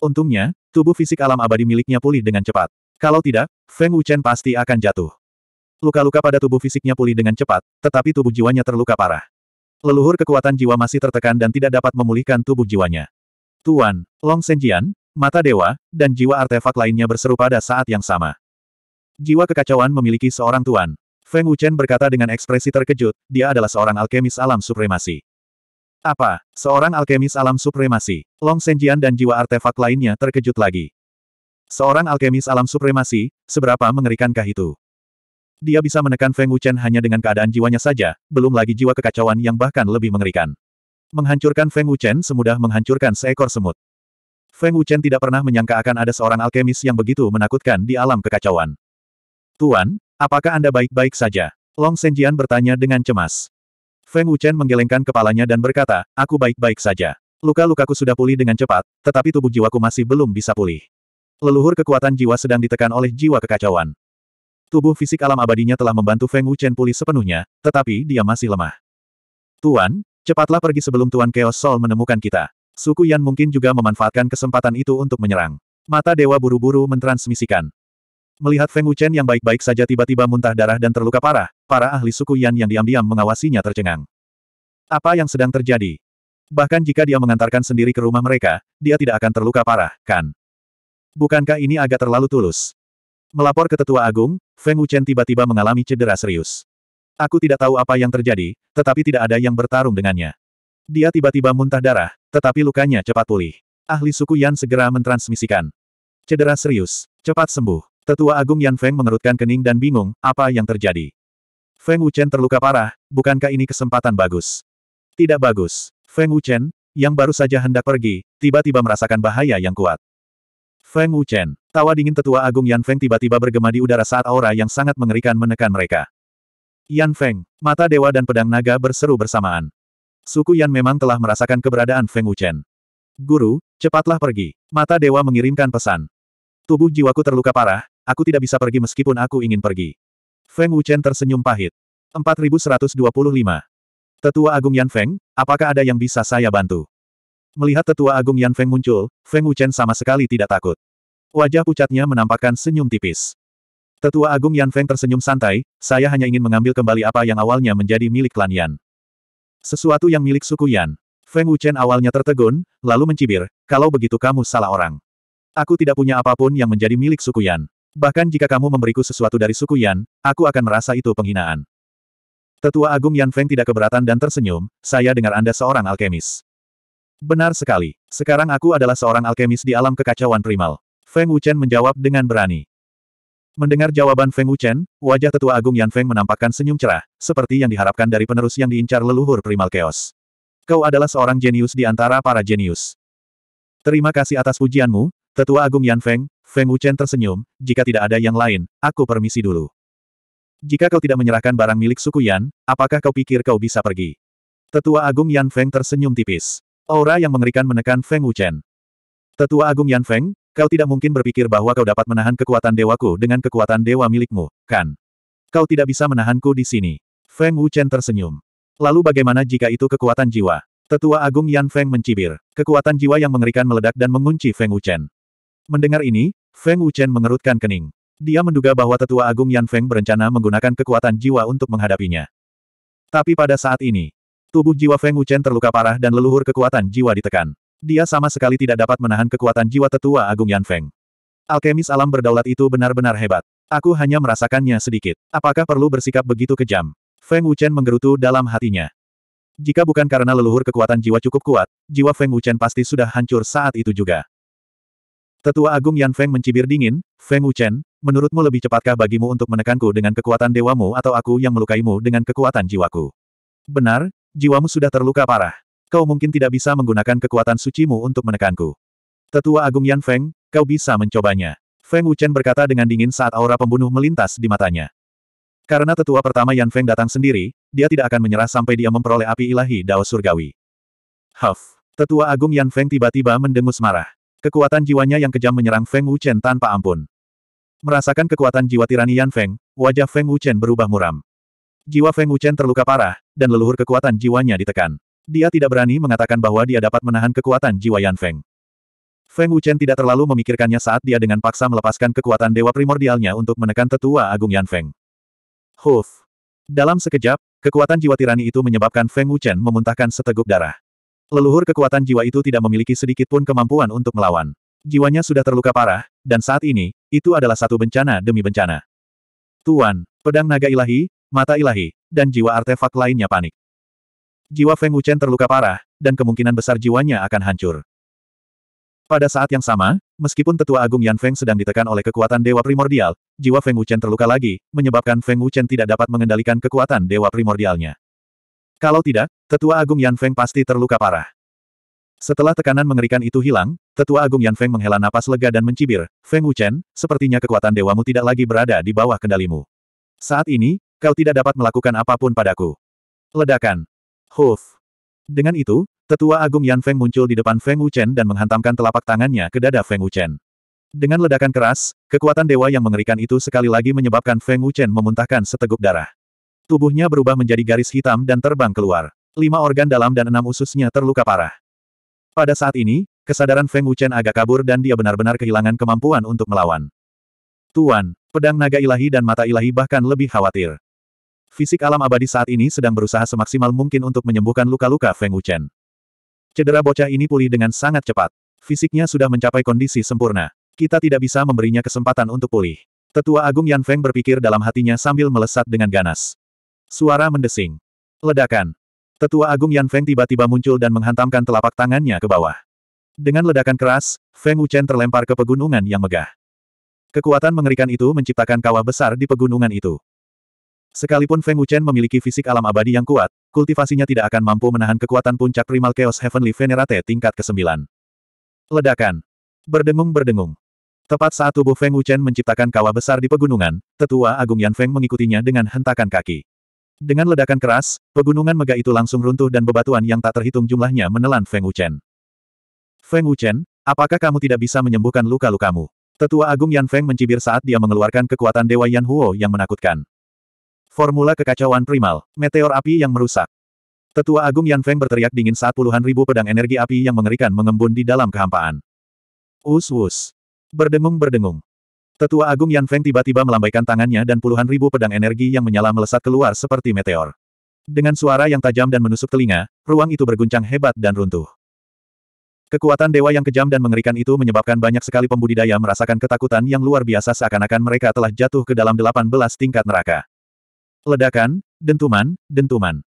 Untungnya, tubuh fisik alam abadi miliknya pulih dengan cepat. Kalau tidak, Feng Wuchen pasti akan jatuh. Luka-luka pada tubuh fisiknya pulih dengan cepat, tetapi tubuh jiwanya terluka parah. Leluhur kekuatan jiwa masih tertekan dan tidak dapat memulihkan tubuh jiwanya. Tuan, Long Senjian, Mata Dewa, dan jiwa artefak lainnya berseru pada saat yang sama. Jiwa kekacauan memiliki seorang tuan. Feng Wuchen berkata dengan ekspresi terkejut, dia adalah seorang alkemis alam supremasi. Apa? Seorang alkemis alam supremasi. Long Senjian dan jiwa artefak lainnya terkejut lagi. Seorang alkemis alam supremasi, seberapa mengerikankah itu? Dia bisa menekan Feng Wuchen hanya dengan keadaan jiwanya saja, belum lagi jiwa kekacauan yang bahkan lebih mengerikan. Menghancurkan Feng Wuchen semudah menghancurkan seekor semut. Feng Wuchen tidak pernah menyangka akan ada seorang alkemis yang begitu menakutkan di alam kekacauan. Tuan, apakah Anda baik-baik saja? Long Senjian bertanya dengan cemas. Feng Wuchen menggelengkan kepalanya dan berkata, aku baik-baik saja. Luka-lukaku sudah pulih dengan cepat, tetapi tubuh jiwaku masih belum bisa pulih. Leluhur kekuatan jiwa sedang ditekan oleh jiwa kekacauan. Tubuh fisik alam abadinya telah membantu Feng Wuchen pulih sepenuhnya, tetapi dia masih lemah. Tuan, cepatlah pergi sebelum Tuan Chaos Soul menemukan kita. Suku Yan mungkin juga memanfaatkan kesempatan itu untuk menyerang. Mata dewa buru-buru mentransmisikan. Melihat Feng Wuchen yang baik-baik saja tiba-tiba muntah darah dan terluka parah, para ahli suku Yan yang diam-diam mengawasinya tercengang. Apa yang sedang terjadi? Bahkan jika dia mengantarkan sendiri ke rumah mereka, dia tidak akan terluka parah, kan? Bukankah ini agak terlalu tulus? Melapor ke Tetua Agung, Feng Wuchen tiba-tiba mengalami cedera serius. Aku tidak tahu apa yang terjadi, tetapi tidak ada yang bertarung dengannya. Dia tiba-tiba muntah darah, tetapi lukanya cepat pulih. Ahli suku Yan segera mentransmisikan. Cedera serius, cepat sembuh. Tetua Agung Yan Feng mengerutkan kening dan bingung, apa yang terjadi. Feng Wuchen terluka parah, bukankah ini kesempatan bagus? Tidak bagus. Feng Wuchen, yang baru saja hendak pergi, tiba-tiba merasakan bahaya yang kuat. Feng Wuchen. Tawa dingin tetua agung Yan Feng tiba-tiba bergema di udara saat aura yang sangat mengerikan menekan mereka. Yan Feng, mata dewa dan pedang naga berseru bersamaan. Suku Yan memang telah merasakan keberadaan Feng Wuchen. Guru, cepatlah pergi. Mata dewa mengirimkan pesan. Tubuh jiwaku terluka parah, aku tidak bisa pergi meskipun aku ingin pergi. Feng Wuchen tersenyum pahit. 4125. Tetua Agung Yan Feng, apakah ada yang bisa saya bantu? Melihat tetua agung Yan Feng muncul, Feng Wuchen sama sekali tidak takut. Wajah pucatnya menampakkan senyum tipis. Tetua agung Yan Feng tersenyum santai, saya hanya ingin mengambil kembali apa yang awalnya menjadi milik klan Yan. Sesuatu yang milik suku Yan. Feng Wuchen awalnya tertegun, lalu mencibir, kalau begitu kamu salah orang. Aku tidak punya apapun yang menjadi milik suku Yan. Bahkan jika kamu memberiku sesuatu dari suku Yan, aku akan merasa itu penghinaan. Tetua Agung Yan Feng tidak keberatan dan tersenyum, saya dengar Anda seorang alkemis. Benar sekali. Sekarang aku adalah seorang alkemis di alam kekacauan primal. Feng Wuchen menjawab dengan berani. Mendengar jawaban Feng Wuchen, wajah tetua agung Yan Feng menampakkan senyum cerah, seperti yang diharapkan dari penerus yang diincar leluhur primal chaos. Kau adalah seorang jenius di antara para jenius. Terima kasih atas pujianmu, Tetua Agung Yan Feng, Feng Wuchen tersenyum, jika tidak ada yang lain, aku permisi dulu. Jika kau tidak menyerahkan barang milik suku Yan, apakah kau pikir kau bisa pergi? Tetua Agung Yan Feng tersenyum tipis. Aura yang mengerikan menekan Feng Wuchen. Tetua Agung Yan Feng, kau tidak mungkin berpikir bahwa kau dapat menahan kekuatan dewaku dengan kekuatan dewa milikmu, kan? Kau tidak bisa menahanku di sini. Feng Wuchen tersenyum. Lalu bagaimana jika itu kekuatan jiwa? Tetua Agung Yan Feng mencibir. Kekuatan jiwa yang mengerikan meledak dan mengunci Feng Wuchen. Mendengar ini, Feng Wuchen mengerutkan kening. Dia menduga bahwa Tetua Agung Yan Feng berencana menggunakan kekuatan jiwa untuk menghadapinya. Tapi pada saat ini, Tubuh jiwa Feng Wuchen terluka parah dan leluhur kekuatan jiwa ditekan. Dia sama sekali tidak dapat menahan kekuatan jiwa tetua Agung Yan Feng. Alkemis alam berdaulat itu benar-benar hebat. Aku hanya merasakannya sedikit. Apakah perlu bersikap begitu kejam? Feng Wuchen menggerutu dalam hatinya. Jika bukan karena leluhur kekuatan jiwa cukup kuat, jiwa Feng Wuchen pasti sudah hancur saat itu juga. Tetua Agung Yan Feng mencibir dingin, Feng Wuchen, menurutmu lebih cepatkah bagimu untuk menekanku dengan kekuatan dewamu atau aku yang melukaimu dengan kekuatan jiwaku? Benar, Jiwamu sudah terluka parah. Kau mungkin tidak bisa menggunakan kekuatan sucimu untuk menekanku. Tetua Agung Yan Feng, kau bisa mencobanya. Feng Wuchen berkata dengan dingin saat aura pembunuh melintas di matanya. Karena tetua pertama Yan Feng datang sendiri, dia tidak akan menyerah sampai dia memperoleh api ilahi Dao Surgawi. Huff! Tetua Agung Yan Feng tiba-tiba mendengus marah. Kekuatan jiwanya yang kejam menyerang Feng Wuchen tanpa ampun. Merasakan kekuatan jiwa tirani Yan Feng, wajah Feng Wuchen berubah muram. Jiwa Feng Wuchen terluka parah, dan leluhur kekuatan jiwanya ditekan. Dia tidak berani mengatakan bahwa dia dapat menahan kekuatan jiwa Yan Feng. Feng Wuchen tidak terlalu memikirkannya saat dia dengan paksa melepaskan kekuatan dewa primordialnya untuk menekan tetua agung Yan Feng. Huf! Dalam sekejap, kekuatan jiwa tirani itu menyebabkan Feng Wuchen memuntahkan seteguk darah. Leluhur kekuatan jiwa itu tidak memiliki sedikit pun kemampuan untuk melawan. Jiwanya sudah terluka parah, dan saat ini, itu adalah satu bencana demi bencana. Tuan, pedang naga ilahi, mata ilahi, dan jiwa artefak lainnya panik. Jiwa Feng Wuchen terluka parah, dan kemungkinan besar jiwanya akan hancur. Pada saat yang sama, meskipun tetua agung Yan Feng sedang ditekan oleh kekuatan dewa primordial, jiwa Feng Wuchen terluka lagi, menyebabkan Feng Wuchen tidak dapat mengendalikan kekuatan dewa primordialnya. Kalau tidak, tetua agung Yan Feng pasti terluka parah. Setelah tekanan mengerikan itu hilang, Tetua Agung Yan Feng menghela napas lega dan mencibir, Feng Wuchen, sepertinya kekuatan dewamu tidak lagi berada di bawah kendalimu. Saat ini, Kau tidak dapat melakukan apapun padaku. Ledakan. Huf. Dengan itu, tetua agung Yan Feng muncul di depan Feng Wuchen dan menghantamkan telapak tangannya ke dada Feng Wuchen. Dengan ledakan keras, kekuatan dewa yang mengerikan itu sekali lagi menyebabkan Feng Wuchen memuntahkan seteguk darah. Tubuhnya berubah menjadi garis hitam dan terbang keluar. Lima organ dalam dan enam ususnya terluka parah. Pada saat ini, kesadaran Feng Wuchen agak kabur dan dia benar-benar kehilangan kemampuan untuk melawan. Tuan, pedang naga ilahi dan mata ilahi bahkan lebih khawatir. Fisik alam abadi saat ini sedang berusaha semaksimal mungkin untuk menyembuhkan luka-luka Feng Wuchen. Cedera bocah ini pulih dengan sangat cepat. Fisiknya sudah mencapai kondisi sempurna. Kita tidak bisa memberinya kesempatan untuk pulih. Tetua Agung Yan Feng berpikir dalam hatinya sambil melesat dengan ganas. Suara mendesing. Ledakan. Tetua Agung Yan Feng tiba-tiba muncul dan menghantamkan telapak tangannya ke bawah. Dengan ledakan keras, Feng Wuchen terlempar ke pegunungan yang megah. Kekuatan mengerikan itu menciptakan kawah besar di pegunungan itu. Sekalipun Feng Wuchen memiliki fisik alam abadi yang kuat, kultivasinya tidak akan mampu menahan kekuatan puncak primal Chaos Heavenly Venerate tingkat ke-9. Ledakan. Berdengung-berdengung. Tepat saat tubuh Feng Wuchen menciptakan kawah besar di pegunungan, tetua agung Yan Feng mengikutinya dengan hentakan kaki. Dengan ledakan keras, pegunungan megah itu langsung runtuh dan bebatuan yang tak terhitung jumlahnya menelan Feng Wuchen. Feng Wuchen, apakah kamu tidak bisa menyembuhkan luka-lukamu? Tetua agung Yan Feng mencibir saat dia mengeluarkan kekuatan Dewa Yan Huo yang menakutkan. Formula kekacauan primal, meteor api yang merusak. Tetua Agung Yan Feng berteriak dingin saat puluhan ribu pedang energi api yang mengerikan mengembun di dalam kehampaan. Us-us. Berdengung-berdengung. Tetua Agung Yan Feng tiba-tiba melambaikan tangannya dan puluhan ribu pedang energi yang menyala melesat keluar seperti meteor. Dengan suara yang tajam dan menusuk telinga, ruang itu berguncang hebat dan runtuh. Kekuatan dewa yang kejam dan mengerikan itu menyebabkan banyak sekali pembudidaya merasakan ketakutan yang luar biasa seakan-akan mereka telah jatuh ke dalam 18 tingkat neraka. Ledakan, dentuman, dentuman.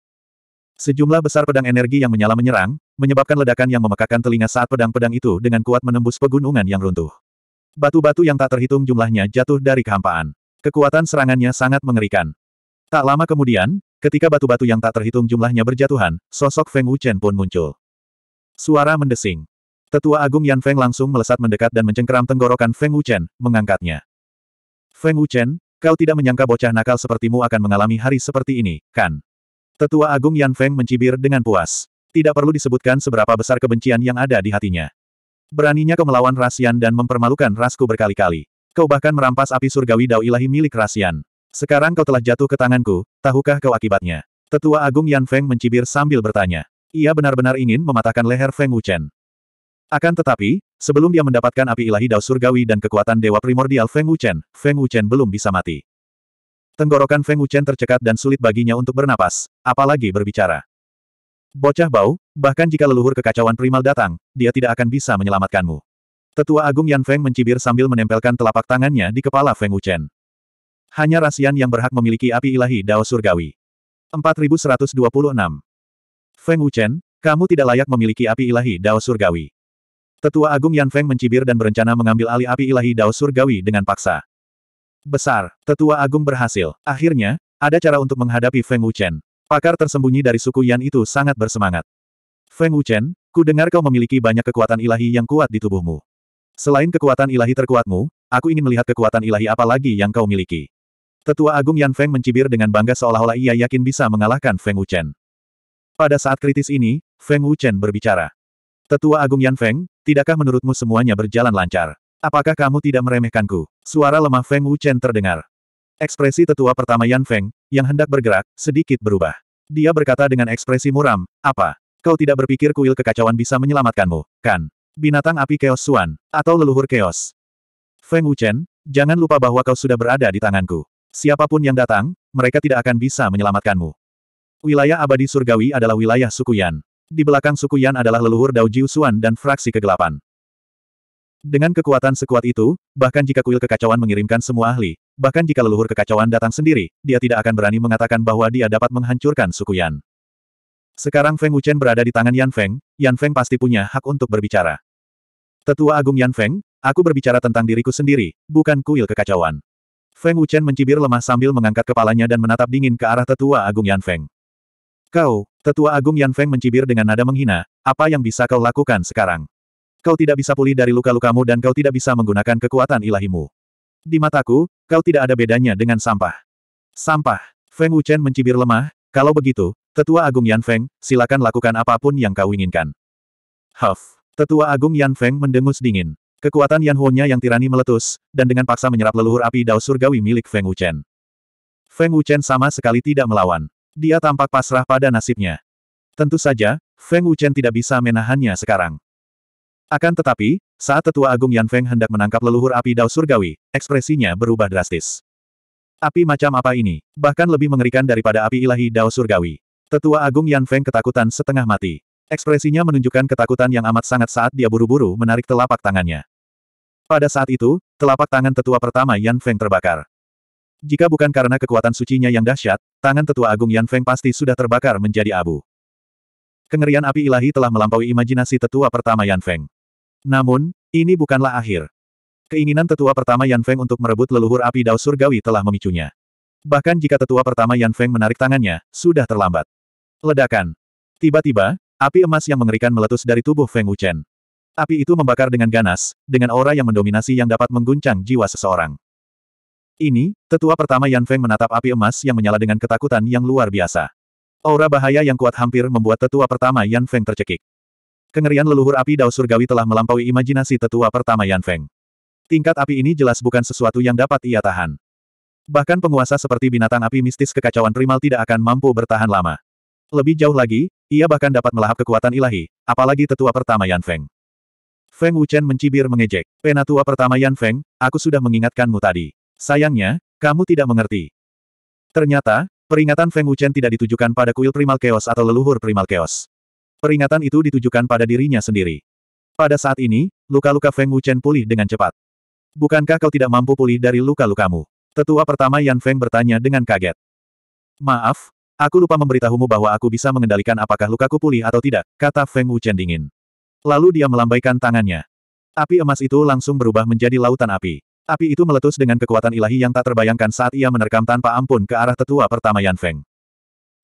Sejumlah besar pedang energi yang menyala menyerang, menyebabkan ledakan yang memekakan telinga saat pedang-pedang itu dengan kuat menembus pegunungan yang runtuh. Batu-batu yang tak terhitung jumlahnya jatuh dari kehampaan. Kekuatan serangannya sangat mengerikan. Tak lama kemudian, ketika batu-batu yang tak terhitung jumlahnya berjatuhan, sosok Feng Wuchen pun muncul. Suara mendesing. Tetua Agung Yan Feng langsung melesat mendekat dan mencengkeram tenggorokan Feng Wuchen, mengangkatnya. Feng Wuchen, Kau tidak menyangka bocah nakal sepertimu akan mengalami hari seperti ini, kan? Tetua Agung Yan Feng mencibir dengan puas. Tidak perlu disebutkan seberapa besar kebencian yang ada di hatinya. Beraninya kau melawan Rasian dan mempermalukan rasku berkali-kali. Kau bahkan merampas api surgawi dao ilahi milik Rasian. Sekarang kau telah jatuh ke tanganku, tahukah kau akibatnya? Tetua Agung Yan Feng mencibir sambil bertanya. Ia benar-benar ingin mematahkan leher Feng Wuchen. Akan tetapi, sebelum dia mendapatkan api ilahi Dao Surgawi dan kekuatan Dewa Primordial Feng Wuchen, Feng Wuchen belum bisa mati. Tenggorokan Feng Wuchen tercekat dan sulit baginya untuk bernapas, apalagi berbicara. Bocah bau, bahkan jika leluhur kekacauan primal datang, dia tidak akan bisa menyelamatkanmu. Tetua Agung Yan Feng mencibir sambil menempelkan telapak tangannya di kepala Feng Wuchen. Hanya Rasian yang berhak memiliki api ilahi Dao Surgawi. 4126. Feng Wuchen, kamu tidak layak memiliki api ilahi Dao Surgawi. Tetua Agung Yan Feng mencibir dan berencana mengambil alih api ilahi Dao Surgawi dengan paksa. Besar, Tetua Agung berhasil. Akhirnya, ada cara untuk menghadapi Feng Wuchen. Pakar tersembunyi dari suku Yan itu sangat bersemangat. Feng Wuchen, ku dengar kau memiliki banyak kekuatan ilahi yang kuat di tubuhmu. Selain kekuatan ilahi terkuatmu, aku ingin melihat kekuatan ilahi apa lagi yang kau miliki. Tetua Agung Yan Feng mencibir dengan bangga seolah-olah ia yakin bisa mengalahkan Feng Wuchen. Pada saat kritis ini, Feng Wuchen berbicara. Tetua Agung Yan Feng, tidakkah menurutmu semuanya berjalan lancar? Apakah kamu tidak meremehkanku? Suara lemah Feng Wuchen terdengar. Ekspresi tetua pertama Yan Feng, yang hendak bergerak, sedikit berubah. Dia berkata dengan ekspresi muram, apa? Kau tidak berpikir kuil kekacauan bisa menyelamatkanmu, kan? Binatang api keos Suan, atau leluhur keos. Feng Wuchen, jangan lupa bahwa kau sudah berada di tanganku. Siapapun yang datang, mereka tidak akan bisa menyelamatkanmu. Wilayah abadi surgawi adalah wilayah suku Yan. Di belakang suku Yan adalah leluhur Dao Jiusuan dan fraksi kegelapan. Dengan kekuatan sekuat itu, bahkan jika kuil kekacauan mengirimkan semua ahli, bahkan jika leluhur kekacauan datang sendiri, dia tidak akan berani mengatakan bahwa dia dapat menghancurkan suku Yan. Sekarang Feng Wuchen berada di tangan Yan Feng, Yan Feng pasti punya hak untuk berbicara. Tetua Agung Yan Feng, aku berbicara tentang diriku sendiri, bukan kuil kekacauan. Feng Wuchen mencibir lemah sambil mengangkat kepalanya dan menatap dingin ke arah tetua Agung Yan Feng. Kau, Tetua Agung Yan Feng mencibir dengan nada menghina, apa yang bisa kau lakukan sekarang? Kau tidak bisa pulih dari luka-lukamu dan kau tidak bisa menggunakan kekuatan ilahimu. Di mataku, kau tidak ada bedanya dengan sampah. Sampah. Feng Wuchen mencibir lemah, kalau begitu, Tetua Agung Yan Feng, silakan lakukan apapun yang kau inginkan. Huff. Tetua Agung Yan Feng mendengus dingin. Kekuatan Yan Huo-nya yang tirani meletus, dan dengan paksa menyerap leluhur api dao surgawi milik Feng Wuchen. Feng Wuchen sama sekali tidak melawan. Dia tampak pasrah pada nasibnya. Tentu saja, Feng Wuchen tidak bisa menahannya sekarang. Akan tetapi, saat tetua agung Yan Feng hendak menangkap leluhur api dao surgawi, ekspresinya berubah drastis. Api macam apa ini? Bahkan lebih mengerikan daripada api ilahi dao surgawi. Tetua agung Yan Feng ketakutan setengah mati. Ekspresinya menunjukkan ketakutan yang amat sangat saat dia buru-buru menarik telapak tangannya. Pada saat itu, telapak tangan tetua pertama Yan Feng terbakar. Jika bukan karena kekuatan sucinya yang dahsyat, Tangan tetua agung Yan Feng pasti sudah terbakar menjadi abu. Kengerian api ilahi telah melampaui imajinasi tetua pertama Yan Feng. Namun, ini bukanlah akhir. Keinginan tetua pertama Yan Feng untuk merebut leluhur api dao surgawi telah memicunya. Bahkan jika tetua pertama Yan Feng menarik tangannya, sudah terlambat. Ledakan. Tiba-tiba, api emas yang mengerikan meletus dari tubuh Feng Wuchen. Api itu membakar dengan ganas, dengan aura yang mendominasi yang dapat mengguncang jiwa seseorang. Ini, tetua pertama Yan Feng menatap api emas yang menyala dengan ketakutan yang luar biasa. Aura bahaya yang kuat hampir membuat tetua pertama Yan Feng tercekik. Kengerian leluhur api Dao Surgawi telah melampaui imajinasi tetua pertama Yan Feng. Tingkat api ini jelas bukan sesuatu yang dapat ia tahan. Bahkan penguasa seperti binatang api mistis kekacauan primal tidak akan mampu bertahan lama. Lebih jauh lagi, ia bahkan dapat melahap kekuatan ilahi, apalagi tetua pertama Yan Feng. Feng Wuchen mencibir mengejek. Penatua pertama Yan Feng, aku sudah mengingatkanmu tadi. Sayangnya, kamu tidak mengerti. Ternyata, peringatan Feng Wuchen tidak ditujukan pada kuil primal chaos atau leluhur primal chaos. Peringatan itu ditujukan pada dirinya sendiri. Pada saat ini, luka-luka Feng Wuchen pulih dengan cepat. Bukankah kau tidak mampu pulih dari luka-lukamu? Tetua pertama Yan Feng bertanya dengan kaget. Maaf, aku lupa memberitahumu bahwa aku bisa mengendalikan apakah lukaku pulih atau tidak, kata Feng Wuchen dingin. Lalu dia melambaikan tangannya. Api emas itu langsung berubah menjadi lautan api. Api itu meletus dengan kekuatan ilahi yang tak terbayangkan saat ia menerkam tanpa ampun ke arah tetua pertama Yan Feng.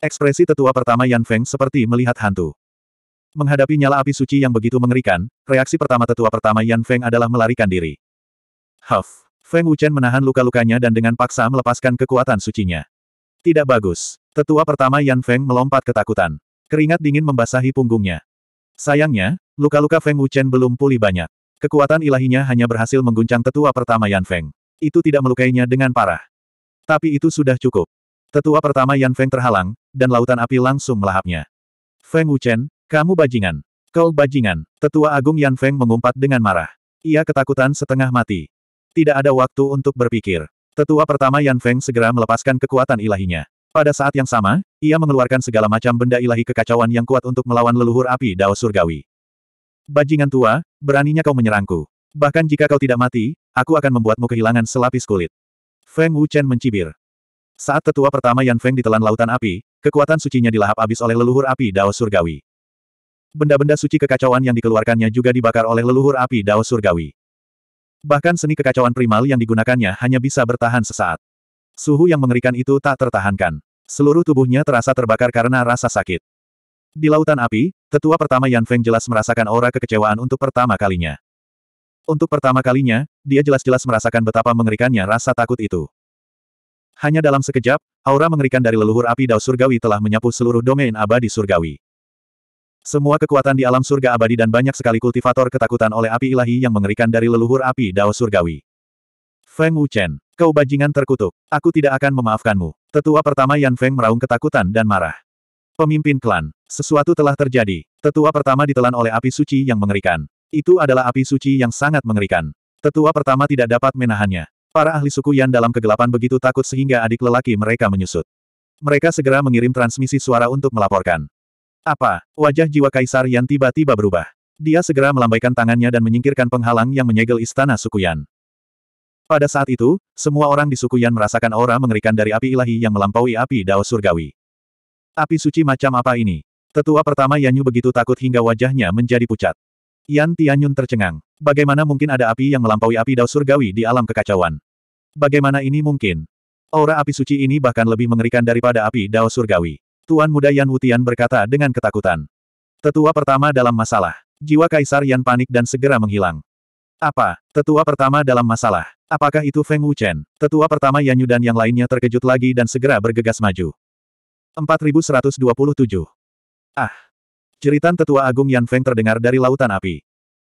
Ekspresi tetua pertama Yan Feng seperti melihat hantu. Menghadapi nyala api suci yang begitu mengerikan, reaksi pertama tetua pertama Yan Feng adalah melarikan diri. Huff! Feng Wuchen menahan luka-lukanya dan dengan paksa melepaskan kekuatan sucinya. Tidak bagus. Tetua pertama Yan Feng melompat ketakutan. Keringat dingin membasahi punggungnya. Sayangnya, luka-luka Feng Wuchen belum pulih banyak. Kekuatan ilahinya hanya berhasil mengguncang tetua pertama Yan Feng. Itu tidak melukainya dengan parah. Tapi itu sudah cukup. Tetua pertama Yan Feng terhalang, dan lautan api langsung melahapnya. Feng Wuchen, kamu bajingan. Kau bajingan. Tetua Agung Yan Feng mengumpat dengan marah. Ia ketakutan setengah mati. Tidak ada waktu untuk berpikir. Tetua pertama Yan Feng segera melepaskan kekuatan ilahinya. Pada saat yang sama, ia mengeluarkan segala macam benda ilahi kekacauan yang kuat untuk melawan leluhur api Dao Surgawi. Bajingan tua, beraninya kau menyerangku. Bahkan jika kau tidak mati, aku akan membuatmu kehilangan selapis kulit. Feng Wuchen mencibir. Saat tetua pertama Yan Feng ditelan lautan api, kekuatan sucinya dilahap habis oleh leluhur api Dao Surgawi. Benda-benda suci kekacauan yang dikeluarkannya juga dibakar oleh leluhur api Dao Surgawi. Bahkan seni kekacauan primal yang digunakannya hanya bisa bertahan sesaat. Suhu yang mengerikan itu tak tertahankan. Seluruh tubuhnya terasa terbakar karena rasa sakit. Di Lautan Api, tetua pertama Yan Feng jelas merasakan aura kekecewaan untuk pertama kalinya. Untuk pertama kalinya, dia jelas-jelas merasakan betapa mengerikannya rasa takut itu. Hanya dalam sekejap, aura mengerikan dari leluhur api dao surgawi telah menyapu seluruh domain abadi surgawi. Semua kekuatan di alam surga abadi dan banyak sekali kultivator ketakutan oleh api ilahi yang mengerikan dari leluhur api dao surgawi. Feng Wuchen, kau bajingan terkutuk. Aku tidak akan memaafkanmu. Tetua pertama Yan Feng meraung ketakutan dan marah. Pemimpin klan, sesuatu telah terjadi. Tetua pertama ditelan oleh api suci yang mengerikan. Itu adalah api suci yang sangat mengerikan. Tetua pertama tidak dapat menahannya. Para ahli suku Yan dalam kegelapan begitu takut sehingga adik lelaki mereka menyusut. Mereka segera mengirim transmisi suara untuk melaporkan. Apa? Wajah jiwa Kaisar Yan tiba-tiba berubah. Dia segera melambaikan tangannya dan menyingkirkan penghalang yang menyegel istana suku Yan. Pada saat itu, semua orang di suku Yan merasakan aura mengerikan dari api ilahi yang melampaui api dao surgawi. Api suci macam apa ini? Tetua pertama Yanyu begitu takut hingga wajahnya menjadi pucat. Yan Tianyun tercengang. Bagaimana mungkin ada api yang melampaui api dao surgawi di alam kekacauan? Bagaimana ini mungkin? Aura api suci ini bahkan lebih mengerikan daripada api dao surgawi. Tuan muda Yan Wutian berkata dengan ketakutan. Tetua pertama dalam masalah. Jiwa Kaisar Yan panik dan segera menghilang. Apa? Tetua pertama dalam masalah. Apakah itu Feng Wuchen? Tetua pertama Yanyu dan yang lainnya terkejut lagi dan segera bergegas maju. 4127. Ah! Jeritan tetua agung Yan Feng terdengar dari lautan api.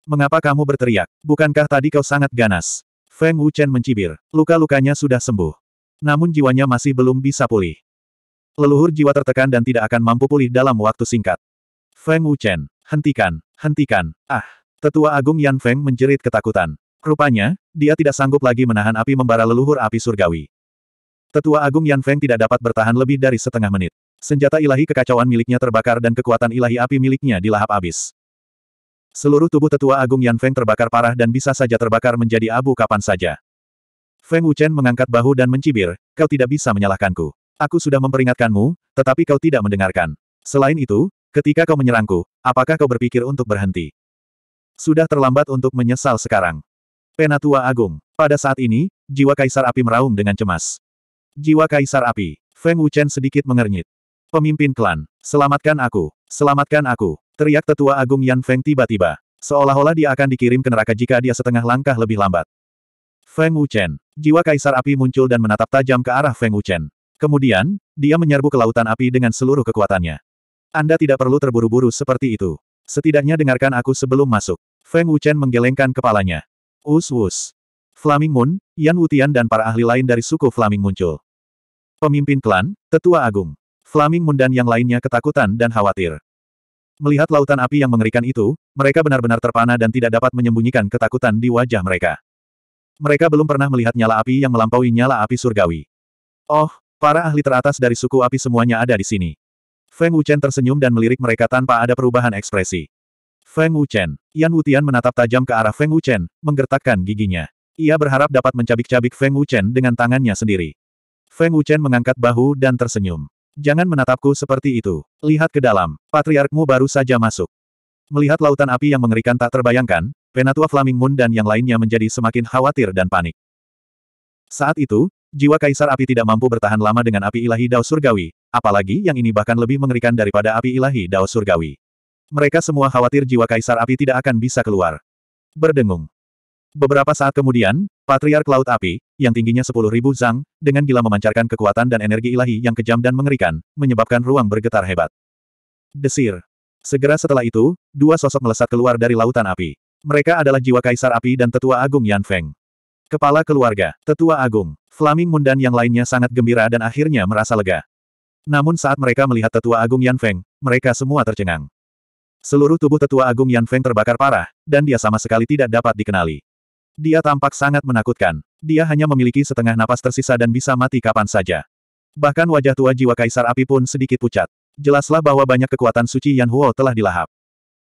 Mengapa kamu berteriak? Bukankah tadi kau sangat ganas? Feng Wuchen mencibir. Luka-lukanya sudah sembuh. Namun jiwanya masih belum bisa pulih. Leluhur jiwa tertekan dan tidak akan mampu pulih dalam waktu singkat. Feng Wuchen, hentikan, hentikan, ah! Tetua Agung Yan Feng menjerit ketakutan. Rupanya, dia tidak sanggup lagi menahan api membara leluhur api surgawi. Tetua Agung Yan Feng tidak dapat bertahan lebih dari setengah menit. Senjata ilahi kekacauan miliknya terbakar dan kekuatan ilahi api miliknya dilahap abis. Seluruh tubuh tetua agung Yan Feng terbakar parah dan bisa saja terbakar menjadi abu kapan saja. Feng Wuchen mengangkat bahu dan mencibir, kau tidak bisa menyalahkanku. Aku sudah memperingatkanmu, tetapi kau tidak mendengarkan. Selain itu, ketika kau menyerangku, apakah kau berpikir untuk berhenti? Sudah terlambat untuk menyesal sekarang. Penatua Agung. Pada saat ini, jiwa Kaisar Api meraung dengan cemas. Jiwa Kaisar Api. Feng Wuchen sedikit mengernyit. Pemimpin klan, selamatkan aku, selamatkan aku, teriak tetua agung Yan Feng tiba-tiba. Seolah-olah dia akan dikirim ke neraka jika dia setengah langkah lebih lambat. Feng Wuchen, jiwa kaisar api muncul dan menatap tajam ke arah Feng Wuchen. Kemudian, dia menyerbu ke lautan api dengan seluruh kekuatannya. Anda tidak perlu terburu-buru seperti itu. Setidaknya dengarkan aku sebelum masuk. Feng Wuchen menggelengkan kepalanya. Us us. Flaming Moon, Yan Wutian dan para ahli lain dari suku Flaming muncul. Pemimpin klan, Tetua Agung. Flaming Moon dan yang lainnya ketakutan dan khawatir. Melihat lautan api yang mengerikan itu, mereka benar-benar terpana dan tidak dapat menyembunyikan ketakutan di wajah mereka. Mereka belum pernah melihat nyala api yang melampaui nyala api surgawi. Oh, para ahli teratas dari suku api semuanya ada di sini. Feng Wuchen tersenyum dan melirik mereka tanpa ada perubahan ekspresi. Feng Wuchen, Yan Wutian menatap tajam ke arah Feng Wuchen, menggertakkan giginya. Ia berharap dapat mencabik-cabik Feng Wuchen dengan tangannya sendiri. Feng Wuchen mengangkat bahu dan tersenyum. Jangan menatapku seperti itu. Lihat ke dalam. Patriarkmu baru saja masuk. Melihat lautan api yang mengerikan tak terbayangkan, Penatua Flaming Moon dan yang lainnya menjadi semakin khawatir dan panik. Saat itu, jiwa Kaisar Api tidak mampu bertahan lama dengan api ilahi Dao Surgawi, apalagi yang ini bahkan lebih mengerikan daripada api ilahi Dao Surgawi. Mereka semua khawatir jiwa Kaisar Api tidak akan bisa keluar. Berdengung. Beberapa saat kemudian, Patriark Laut Api, yang tingginya 10.000 zang, dengan gila memancarkan kekuatan dan energi ilahi yang kejam dan mengerikan, menyebabkan ruang bergetar hebat. Desir. Segera setelah itu, dua sosok melesat keluar dari lautan api. Mereka adalah jiwa Kaisar Api dan Tetua Agung Yan Feng. Kepala keluarga, Tetua Agung, Flaming Moon dan yang lainnya sangat gembira dan akhirnya merasa lega. Namun saat mereka melihat Tetua Agung Yan Feng, mereka semua tercengang. Seluruh tubuh Tetua Agung Yan Feng terbakar parah, dan dia sama sekali tidak dapat dikenali. Dia tampak sangat menakutkan. Dia hanya memiliki setengah napas tersisa dan bisa mati kapan saja. Bahkan wajah tua jiwa Kaisar Api pun sedikit pucat. Jelaslah bahwa banyak kekuatan suci Yan Huo telah dilahap.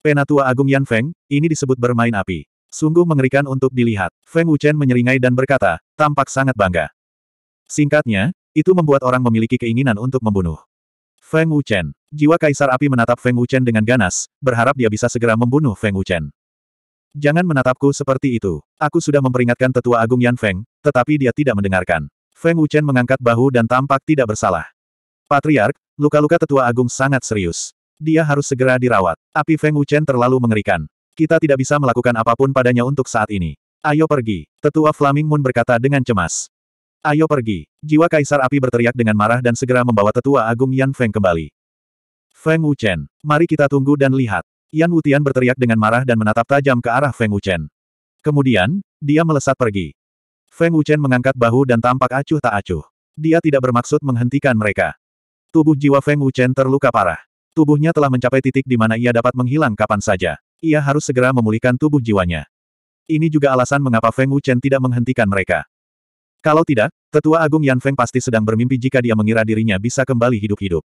Penatua Agung Yan Feng, ini disebut bermain api. Sungguh mengerikan untuk dilihat. Feng Wuchen menyeringai dan berkata, tampak sangat bangga. Singkatnya, itu membuat orang memiliki keinginan untuk membunuh. Feng Wuchen. Jiwa Kaisar Api menatap Feng Wuchen dengan ganas, berharap dia bisa segera membunuh Feng Wuchen. Jangan menatapku seperti itu. Aku sudah memperingatkan tetua agung Yan Feng, tetapi dia tidak mendengarkan. Feng Wuchen mengangkat bahu dan tampak tidak bersalah. Patriark, luka-luka tetua agung sangat serius. Dia harus segera dirawat. Api Feng Wuchen terlalu mengerikan. Kita tidak bisa melakukan apapun padanya untuk saat ini. Ayo pergi. Tetua Flaming Moon berkata dengan cemas. Ayo pergi. Jiwa Kaisar Api berteriak dengan marah dan segera membawa tetua agung Yan Feng kembali. Feng Wuchen, mari kita tunggu dan lihat. Yan Wutian berteriak dengan marah dan menatap tajam ke arah Feng Wuchen. Kemudian, dia melesat pergi. Feng Wuchen mengangkat bahu dan tampak acuh tak acuh. Dia tidak bermaksud menghentikan mereka. Tubuh jiwa Feng Wuchen terluka parah. Tubuhnya telah mencapai titik di mana ia dapat menghilang kapan saja. Ia harus segera memulihkan tubuh jiwanya. Ini juga alasan mengapa Feng Wuchen tidak menghentikan mereka. Kalau tidak, tetua agung Yan Feng pasti sedang bermimpi jika dia mengira dirinya bisa kembali hidup-hidup.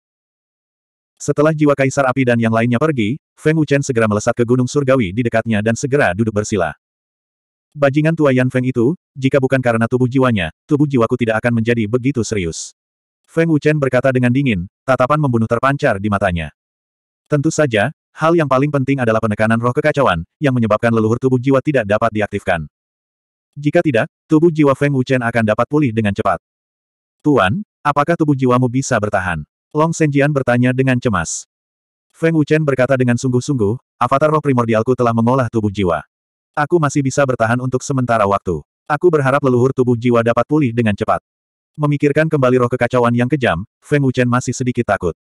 Setelah jiwa Kaisar Api dan yang lainnya pergi, Feng Wuchen segera melesat ke Gunung Surgawi di dekatnya dan segera duduk bersila. Bajingan tua Yan Feng itu, jika bukan karena tubuh jiwanya, tubuh jiwaku tidak akan menjadi begitu serius. Feng Wuchen berkata dengan dingin, tatapan membunuh terpancar di matanya. Tentu saja, hal yang paling penting adalah penekanan roh kekacauan, yang menyebabkan leluhur tubuh jiwa tidak dapat diaktifkan. Jika tidak, tubuh jiwa Feng Wuchen akan dapat pulih dengan cepat. Tuan, apakah tubuh jiwamu bisa bertahan? Long Senjian bertanya dengan cemas. Feng Wuchen berkata dengan sungguh-sungguh, avatar roh primordialku telah mengolah tubuh jiwa. Aku masih bisa bertahan untuk sementara waktu. Aku berharap leluhur tubuh jiwa dapat pulih dengan cepat. Memikirkan kembali roh kekacauan yang kejam, Feng Wuchen masih sedikit takut.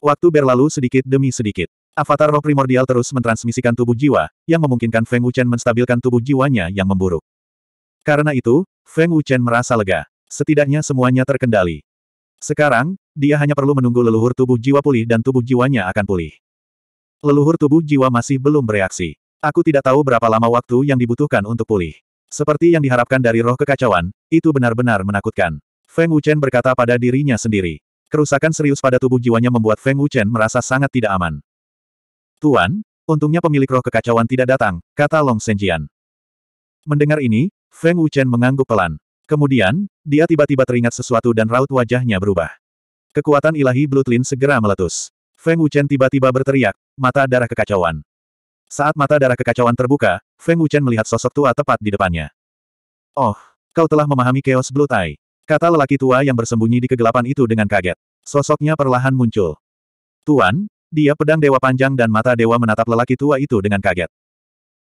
Waktu berlalu sedikit demi sedikit. Avatar roh primordial terus mentransmisikan tubuh jiwa, yang memungkinkan Feng Wuchen menstabilkan tubuh jiwanya yang memburuk. Karena itu, Feng Wuchen merasa lega. Setidaknya semuanya terkendali. Sekarang, dia hanya perlu menunggu leluhur tubuh jiwa pulih dan tubuh jiwanya akan pulih. Leluhur tubuh jiwa masih belum bereaksi. Aku tidak tahu berapa lama waktu yang dibutuhkan untuk pulih. Seperti yang diharapkan dari roh kekacauan, itu benar-benar menakutkan. Feng Wuchen berkata pada dirinya sendiri. Kerusakan serius pada tubuh jiwanya membuat Feng Wuchen merasa sangat tidak aman. Tuan, untungnya pemilik roh kekacauan tidak datang, kata Long Senjian. Mendengar ini, Feng Wuchen mengangguk pelan. Kemudian, dia tiba-tiba teringat sesuatu dan raut wajahnya berubah. Kekuatan ilahi Blutlin segera meletus. Feng Wuchen tiba-tiba berteriak, mata darah kekacauan. Saat mata darah kekacauan terbuka, Feng Wuchen melihat sosok tua tepat di depannya. Oh, kau telah memahami Chaos Blood Eye. Kata lelaki tua yang bersembunyi di kegelapan itu dengan kaget. Sosoknya perlahan muncul. Tuan, dia pedang dewa panjang dan mata dewa menatap lelaki tua itu dengan kaget.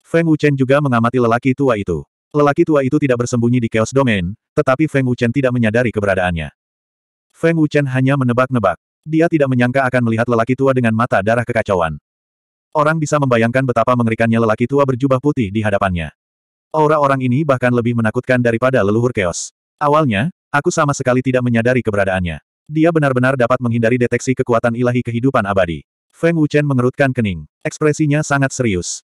Feng Wuchen juga mengamati lelaki tua itu. Lelaki tua itu tidak bersembunyi di Chaos Domain, tetapi Feng Wuchen tidak menyadari keberadaannya. Feng Wuchen hanya menebak-nebak. Dia tidak menyangka akan melihat lelaki tua dengan mata darah kekacauan. Orang bisa membayangkan betapa mengerikannya lelaki tua berjubah putih di hadapannya. Aura orang ini bahkan lebih menakutkan daripada leluhur Chaos. Awalnya, aku sama sekali tidak menyadari keberadaannya. Dia benar-benar dapat menghindari deteksi kekuatan ilahi kehidupan abadi. Feng Wuchen mengerutkan kening. Ekspresinya sangat serius.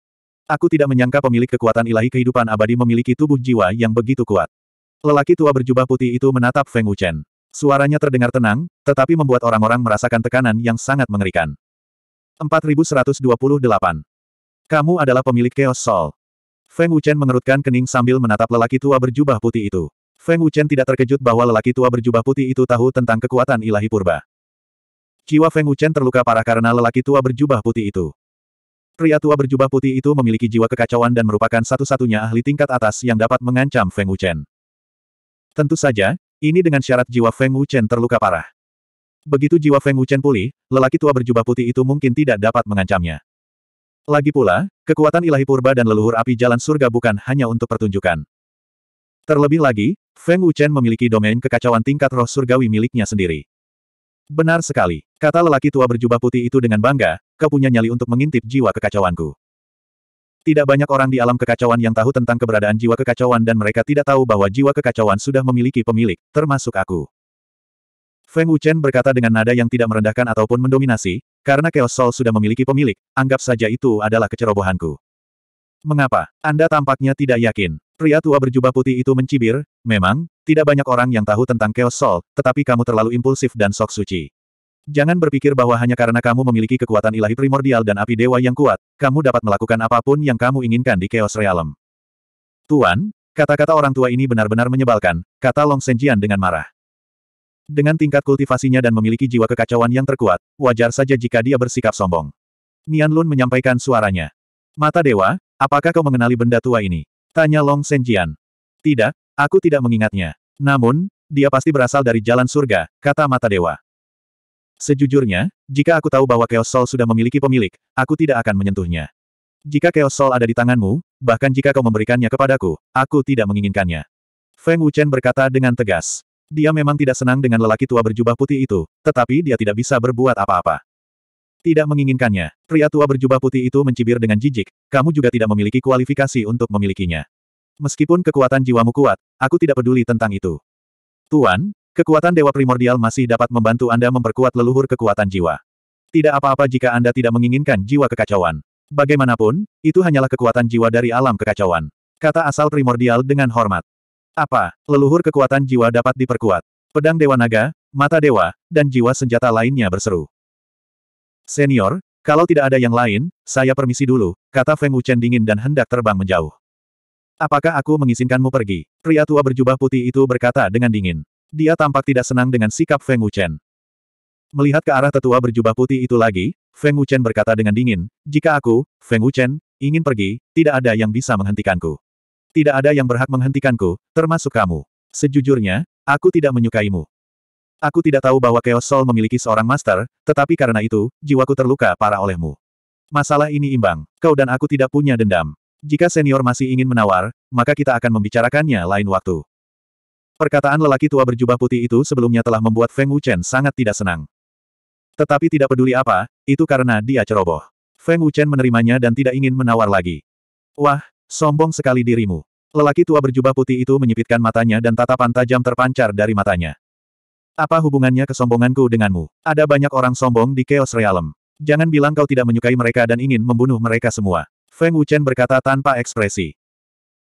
Aku tidak menyangka pemilik kekuatan ilahi kehidupan abadi memiliki tubuh jiwa yang begitu kuat. Lelaki tua berjubah putih itu menatap Feng Wuchen. Suaranya terdengar tenang, tetapi membuat orang-orang merasakan tekanan yang sangat mengerikan. 4128. Kamu adalah pemilik Chaos Soul. Feng Wuchen mengerutkan kening sambil menatap lelaki tua berjubah putih itu. Feng Wuchen tidak terkejut bahwa lelaki tua berjubah putih itu tahu tentang kekuatan ilahi purba. Jiwa Feng Wuchen terluka parah karena lelaki tua berjubah putih itu. Pria tua berjubah putih itu memiliki jiwa kekacauan dan merupakan satu-satunya ahli tingkat atas yang dapat mengancam Feng Wuchen. Tentu saja, ini dengan syarat jiwa Feng Wuchen terluka parah. Begitu jiwa Feng Wuchen pulih, lelaki tua berjubah putih itu mungkin tidak dapat mengancamnya. Lagi pula, kekuatan ilahi purba dan leluhur api jalan surga bukan hanya untuk pertunjukan. Terlebih lagi, Feng Wuchen memiliki domain kekacauan tingkat roh surgawi miliknya sendiri. Benar sekali, kata lelaki tua berjubah putih itu dengan bangga, kau punya nyali untuk mengintip jiwa kekacauanku. Tidak banyak orang di alam kekacauan yang tahu tentang keberadaan jiwa kekacauan dan mereka tidak tahu bahwa jiwa kekacauan sudah memiliki pemilik, termasuk aku. Feng Wuchen berkata dengan nada yang tidak merendahkan ataupun mendominasi, karena Chaos Soul sudah memiliki pemilik, anggap saja itu adalah kecerobohanku. Mengapa? Anda tampaknya tidak yakin. Pria tua berjubah putih itu mencibir, memang, tidak banyak orang yang tahu tentang Chaos Soul, tetapi kamu terlalu impulsif dan sok suci. Jangan berpikir bahwa hanya karena kamu memiliki kekuatan ilahi primordial dan api dewa yang kuat, kamu dapat melakukan apapun yang kamu inginkan di Chaos Realm. Tuan, kata-kata orang tua ini benar-benar menyebalkan, kata Long Senjian dengan marah. Dengan tingkat kultivasinya dan memiliki jiwa kekacauan yang terkuat, wajar saja jika dia bersikap sombong. Nian Lun menyampaikan suaranya. Mata Dewa, apakah kau mengenali benda tua ini? Tanya Long Senjian. Tidak, aku tidak mengingatnya. Namun, dia pasti berasal dari jalan surga, kata mata dewa. Sejujurnya, jika aku tahu bahwa Chaos Soul sudah memiliki pemilik, aku tidak akan menyentuhnya. Jika Chaos Soul ada di tanganmu, bahkan jika kau memberikannya kepadaku, aku tidak menginginkannya. Feng Wuchen berkata dengan tegas. Dia memang tidak senang dengan lelaki tua berjubah putih itu, tetapi dia tidak bisa berbuat apa-apa. Tidak menginginkannya. Pria tua berjubah putih itu mencibir dengan jijik, kamu juga tidak memiliki kualifikasi untuk memilikinya. Meskipun kekuatan jiwamu kuat, aku tidak peduli tentang itu. Tuan, kekuatan Dewa Primordial masih dapat membantu Anda memperkuat leluhur kekuatan jiwa. Tidak apa-apa jika Anda tidak menginginkan jiwa kekacauan. Bagaimanapun, itu hanyalah kekuatan jiwa dari alam kekacauan. Kata asal primordial dengan hormat. Apa, leluhur kekuatan jiwa dapat diperkuat? Pedang Dewa Naga, Mata Dewa, dan jiwa senjata lainnya berseru. Senior, kalau tidak ada yang lain, saya permisi dulu, kata Feng Wuchen dingin dan hendak terbang menjauh. Apakah aku mengizinkanmu pergi? Pria tua berjubah putih itu berkata dengan dingin. Dia tampak tidak senang dengan sikap Feng Wuchen. Melihat ke arah tetua berjubah putih itu lagi, Feng Wuchen berkata dengan dingin, jika aku, Feng Wuchen, ingin pergi, tidak ada yang bisa menghentikanku. Tidak ada yang berhak menghentikanku, termasuk kamu. Sejujurnya, aku tidak menyukaimu. Aku tidak tahu bahwa Chaos Soul memiliki seorang master, tetapi karena itu, jiwaku terluka parah olehmu. Masalah ini imbang. Kau dan aku tidak punya dendam. Jika senior masih ingin menawar, maka kita akan membicarakannya lain waktu. Perkataan lelaki tua berjubah putih itu sebelumnya telah membuat Feng Wuchen sangat tidak senang. Tetapi tidak peduli apa, itu karena dia ceroboh. Feng Wuchen menerimanya dan tidak ingin menawar lagi. Wah, sombong sekali dirimu. Lelaki tua berjubah putih itu menyipitkan matanya dan tatapan tajam terpancar dari matanya. Apa hubungannya kesombonganku denganmu? Ada banyak orang sombong di Chaos Realm. Jangan bilang kau tidak menyukai mereka dan ingin membunuh mereka semua. Feng Wuchen berkata tanpa ekspresi.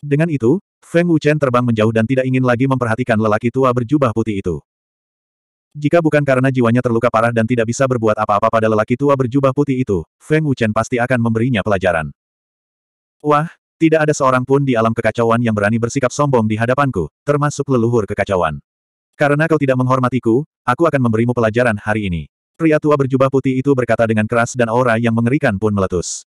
Dengan itu, Feng Wuchen terbang menjauh dan tidak ingin lagi memperhatikan lelaki tua berjubah putih itu. Jika bukan karena jiwanya terluka parah dan tidak bisa berbuat apa-apa pada lelaki tua berjubah putih itu, Feng Wuchen pasti akan memberinya pelajaran. Wah, tidak ada seorang pun di alam kekacauan yang berani bersikap sombong di hadapanku, termasuk leluhur kekacauan. Karena kau tidak menghormatiku, aku akan memberimu pelajaran hari ini. Pria tua berjubah putih itu berkata dengan keras dan aura yang mengerikan pun meletus.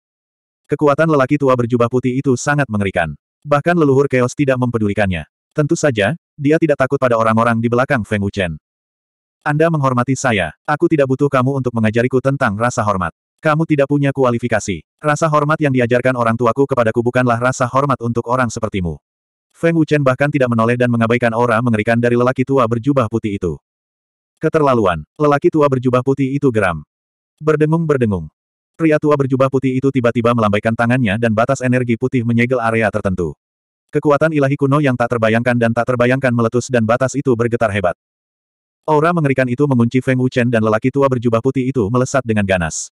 Kekuatan lelaki tua berjubah putih itu sangat mengerikan. Bahkan leluhur Chaos tidak mempedulikannya. Tentu saja, dia tidak takut pada orang-orang di belakang Feng Wuchen. Anda menghormati saya. Aku tidak butuh kamu untuk mengajariku tentang rasa hormat. Kamu tidak punya kualifikasi. Rasa hormat yang diajarkan orang tuaku kepadaku bukanlah rasa hormat untuk orang sepertimu. Feng Wuchen bahkan tidak menoleh dan mengabaikan aura mengerikan dari lelaki tua berjubah putih itu. Keterlaluan, lelaki tua berjubah putih itu geram. Berdengung-berdengung. Pria tua berjubah putih itu tiba-tiba melambaikan tangannya dan batas energi putih menyegel area tertentu. Kekuatan ilahi kuno yang tak terbayangkan dan tak terbayangkan meletus dan batas itu bergetar hebat. Aura mengerikan itu mengunci Feng Wuchen dan lelaki tua berjubah putih itu melesat dengan ganas.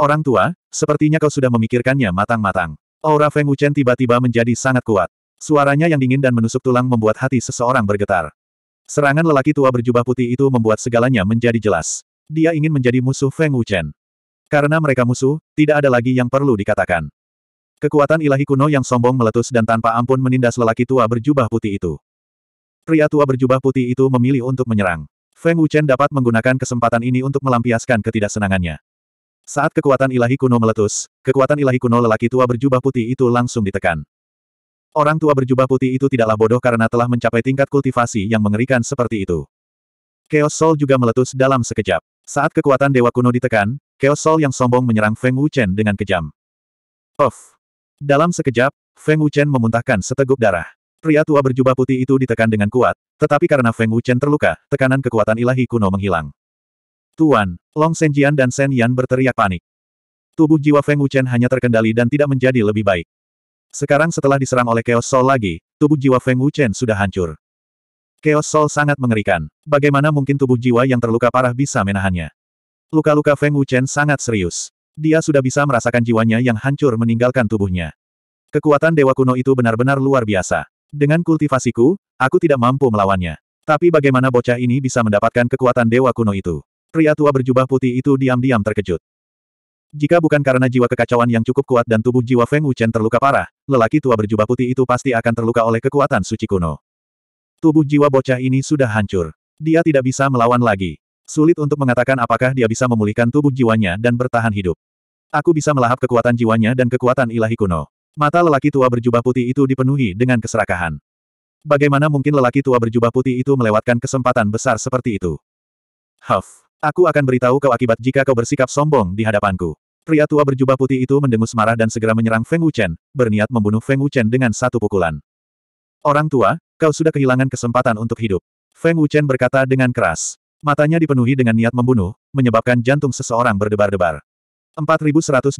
Orang tua, sepertinya kau sudah memikirkannya matang-matang. Aura Feng Wuchen tiba-tiba menjadi sangat kuat. Suaranya yang dingin dan menusuk tulang membuat hati seseorang bergetar. Serangan lelaki tua berjubah putih itu membuat segalanya menjadi jelas. Dia ingin menjadi musuh Feng Wuchen. Karena mereka musuh, tidak ada lagi yang perlu dikatakan. Kekuatan ilahi kuno yang sombong meletus dan tanpa ampun menindas lelaki tua berjubah putih itu. Pria tua berjubah putih itu memilih untuk menyerang. Feng Wuchen dapat menggunakan kesempatan ini untuk melampiaskan ketidaksenangannya. Saat kekuatan ilahi kuno meletus, kekuatan ilahi kuno lelaki tua berjubah putih itu langsung ditekan. Orang tua berjubah putih itu tidaklah bodoh karena telah mencapai tingkat kultivasi yang mengerikan seperti itu. Chaos Soul juga meletus dalam sekejap. Saat kekuatan Dewa Kuno ditekan, Chaos Soul yang sombong menyerang Feng Wuchen dengan kejam. Of, Dalam sekejap, Feng Wuchen memuntahkan seteguk darah. Pria tua berjubah putih itu ditekan dengan kuat, tetapi karena Feng Wuchen terluka, tekanan kekuatan ilahi kuno menghilang. Tuan, Long Senjian dan Shen Yan berteriak panik. Tubuh jiwa Feng Wuchen hanya terkendali dan tidak menjadi lebih baik. Sekarang setelah diserang oleh Chaos Soul lagi, tubuh jiwa Feng Wuchen sudah hancur. Chaos Soul sangat mengerikan. Bagaimana mungkin tubuh jiwa yang terluka parah bisa menahannya? Luka-luka Feng Wuchen sangat serius. Dia sudah bisa merasakan jiwanya yang hancur meninggalkan tubuhnya. Kekuatan dewa kuno itu benar-benar luar biasa. Dengan kultivasiku, aku tidak mampu melawannya. Tapi bagaimana bocah ini bisa mendapatkan kekuatan dewa kuno itu? Pria tua berjubah putih itu diam-diam terkejut. Jika bukan karena jiwa kekacauan yang cukup kuat dan tubuh jiwa Feng Wuchen terluka parah, lelaki tua berjubah putih itu pasti akan terluka oleh kekuatan suci kuno. Tubuh jiwa bocah ini sudah hancur. Dia tidak bisa melawan lagi. Sulit untuk mengatakan apakah dia bisa memulihkan tubuh jiwanya dan bertahan hidup. Aku bisa melahap kekuatan jiwanya dan kekuatan ilahi kuno. Mata lelaki tua berjubah putih itu dipenuhi dengan keserakahan. Bagaimana mungkin lelaki tua berjubah putih itu melewatkan kesempatan besar seperti itu? Huff, aku akan beritahu kau akibat jika kau bersikap sombong di hadapanku. Pria tua berjubah putih itu mendengus marah dan segera menyerang Feng Wuchen, berniat membunuh Feng Wuchen dengan satu pukulan. Orang tua, kau sudah kehilangan kesempatan untuk hidup. Feng Wuchen berkata dengan keras. Matanya dipenuhi dengan niat membunuh, menyebabkan jantung seseorang berdebar-debar. 4129.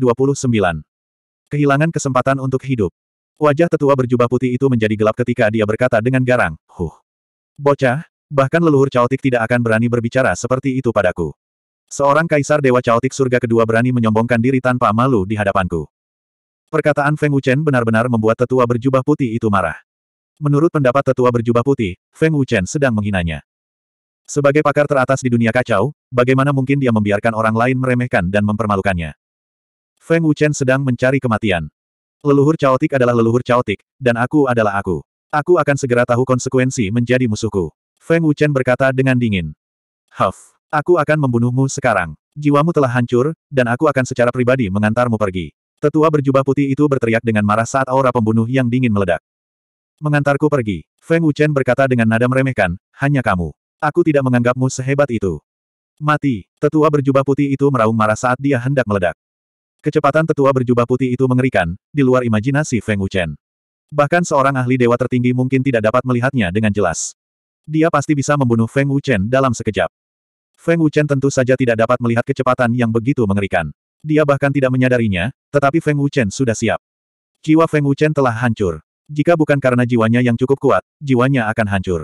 Kehilangan kesempatan untuk hidup. Wajah tetua berjubah putih itu menjadi gelap ketika dia berkata dengan garang, Huh! Bocah, bahkan leluhur caotik tidak akan berani berbicara seperti itu padaku. Seorang kaisar dewa caotik surga kedua berani menyombongkan diri tanpa malu di hadapanku. Perkataan Feng Wuchen benar-benar membuat tetua berjubah putih itu marah. Menurut pendapat tetua berjubah putih, Feng Wuchen sedang menghinanya. Sebagai pakar teratas di dunia kacau, bagaimana mungkin dia membiarkan orang lain meremehkan dan mempermalukannya? Feng Wuchen sedang mencari kematian. Leluhur caotik adalah leluhur caotik, dan aku adalah aku. Aku akan segera tahu konsekuensi menjadi musuhku. Feng Wuchen berkata dengan dingin. Huff. Aku akan membunuhmu sekarang. Jiwamu telah hancur, dan aku akan secara pribadi mengantarmu pergi. Tetua berjubah putih itu berteriak dengan marah saat aura pembunuh yang dingin meledak. Mengantarku pergi. Feng Wuchen berkata dengan nada meremehkan, hanya kamu. Aku tidak menganggapmu sehebat itu. Mati. Tetua berjubah putih itu meraung marah saat dia hendak meledak. Kecepatan tetua berjubah putih itu mengerikan, di luar imajinasi Feng Wuchen. Bahkan seorang ahli dewa tertinggi mungkin tidak dapat melihatnya dengan jelas. Dia pasti bisa membunuh Feng Wuchen dalam sekejap. Feng Wuchen tentu saja tidak dapat melihat kecepatan yang begitu mengerikan. Dia bahkan tidak menyadarinya, tetapi Feng Wuchen sudah siap. Jiwa Feng Wuchen telah hancur. Jika bukan karena jiwanya yang cukup kuat, jiwanya akan hancur.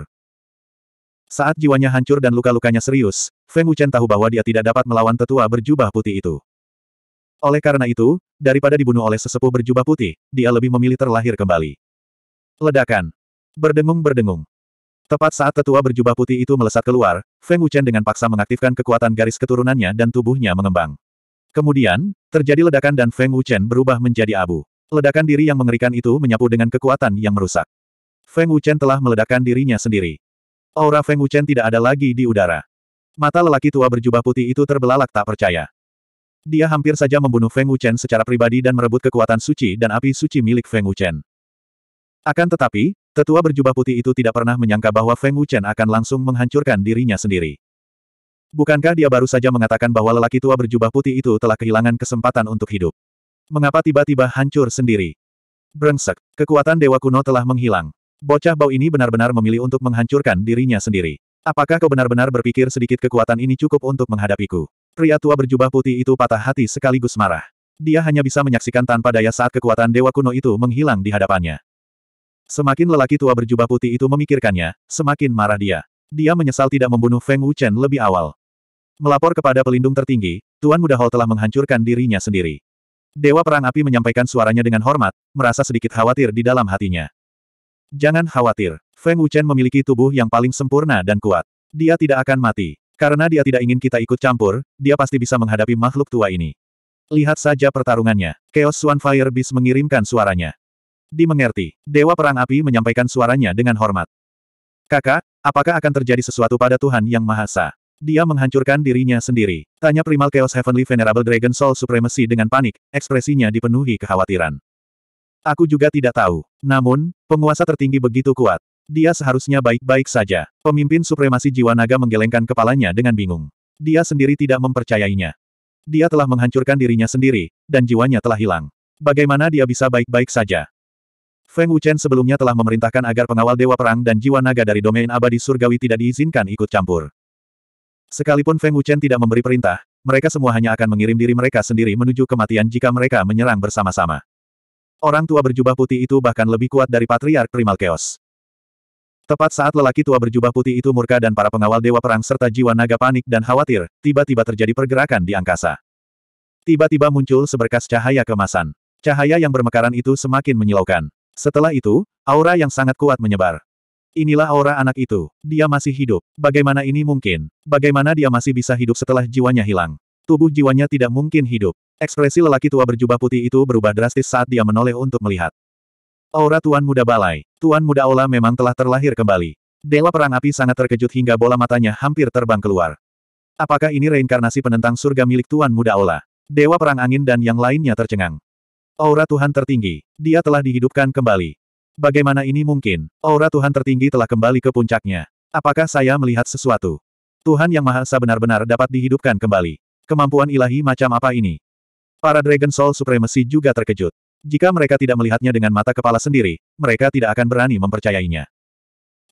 Saat jiwanya hancur dan luka-lukanya serius, Feng Wuchen tahu bahwa dia tidak dapat melawan tetua berjubah putih itu. Oleh karena itu, daripada dibunuh oleh sesepuh berjubah putih, dia lebih memilih terlahir kembali. Ledakan. Berdengung-berdengung. Tepat saat tetua berjubah putih itu melesat keluar, Feng Wuchen dengan paksa mengaktifkan kekuatan garis keturunannya dan tubuhnya mengembang. Kemudian, terjadi ledakan dan Feng Wuchen berubah menjadi abu. Ledakan diri yang mengerikan itu menyapu dengan kekuatan yang merusak. Feng Wuchen telah meledakkan dirinya sendiri. Aura Feng Wuchen tidak ada lagi di udara. Mata lelaki tua berjubah putih itu terbelalak tak percaya. Dia hampir saja membunuh Feng Wuchen secara pribadi dan merebut kekuatan suci dan api suci milik Feng Wuchen. Akan tetapi, Tetua berjubah putih itu tidak pernah menyangka bahwa Feng Wuchen akan langsung menghancurkan dirinya sendiri. Bukankah dia baru saja mengatakan bahwa lelaki tua berjubah putih itu telah kehilangan kesempatan untuk hidup? Mengapa tiba-tiba hancur sendiri? Brengsek, kekuatan dewa kuno telah menghilang. Bocah bau ini benar-benar memilih untuk menghancurkan dirinya sendiri. Apakah kau benar-benar berpikir sedikit kekuatan ini cukup untuk menghadapiku? Pria tua berjubah putih itu patah hati sekaligus marah. Dia hanya bisa menyaksikan tanpa daya saat kekuatan dewa kuno itu menghilang di hadapannya. Semakin lelaki tua berjubah putih itu memikirkannya, semakin marah dia. Dia menyesal tidak membunuh Feng Wuchen lebih awal. Melapor kepada pelindung tertinggi, Tuan Muda Hall telah menghancurkan dirinya sendiri. Dewa Perang Api menyampaikan suaranya dengan hormat, merasa sedikit khawatir di dalam hatinya. Jangan khawatir, Feng Wuchen memiliki tubuh yang paling sempurna dan kuat. Dia tidak akan mati. Karena dia tidak ingin kita ikut campur, dia pasti bisa menghadapi makhluk tua ini. Lihat saja pertarungannya. Chaos Swan Fire Beast mengirimkan suaranya. Dimengerti. Dewa Perang Api menyampaikan suaranya dengan hormat. Kakak, apakah akan terjadi sesuatu pada Tuhan Yang Maha Esa? Dia menghancurkan dirinya sendiri. Tanya Primal Chaos Heavenly Venerable Dragon Soul Supremacy dengan panik, ekspresinya dipenuhi kekhawatiran. Aku juga tidak tahu. Namun, penguasa tertinggi begitu kuat. Dia seharusnya baik-baik saja. Pemimpin supremasi jiwa naga menggelengkan kepalanya dengan bingung. Dia sendiri tidak mempercayainya. Dia telah menghancurkan dirinya sendiri, dan jiwanya telah hilang. Bagaimana dia bisa baik-baik saja? Feng Wuchen sebelumnya telah memerintahkan agar pengawal Dewa Perang dan jiwa naga dari domain abadi surgawi tidak diizinkan ikut campur. Sekalipun Feng Wuchen tidak memberi perintah, mereka semua hanya akan mengirim diri mereka sendiri menuju kematian jika mereka menyerang bersama-sama. Orang tua berjubah putih itu bahkan lebih kuat dari Patriark Primal Chaos. Tepat saat lelaki tua berjubah putih itu murka dan para pengawal Dewa Perang serta jiwa naga panik dan khawatir, tiba-tiba terjadi pergerakan di angkasa. Tiba-tiba muncul seberkas cahaya kemasan. Cahaya yang bermekaran itu semakin menyilaukan. Setelah itu, aura yang sangat kuat menyebar. Inilah aura anak itu. Dia masih hidup. Bagaimana ini mungkin? Bagaimana dia masih bisa hidup setelah jiwanya hilang? Tubuh jiwanya tidak mungkin hidup. Ekspresi lelaki tua berjubah putih itu berubah drastis saat dia menoleh untuk melihat. Aura Tuan Muda Balai. Tuan Muda ola memang telah terlahir kembali. Dewa Perang Api sangat terkejut hingga bola matanya hampir terbang keluar. Apakah ini reinkarnasi penentang surga milik Tuan Muda ola? Dewa Perang Angin dan yang lainnya tercengang. Aura Tuhan tertinggi. Dia telah dihidupkan kembali. Bagaimana ini mungkin? Aura Tuhan tertinggi telah kembali ke puncaknya. Apakah saya melihat sesuatu? Tuhan Yang Maha Esa benar-benar dapat dihidupkan kembali. Kemampuan ilahi macam apa ini? Para Dragon Soul Supremacy juga terkejut. Jika mereka tidak melihatnya dengan mata kepala sendiri, mereka tidak akan berani mempercayainya.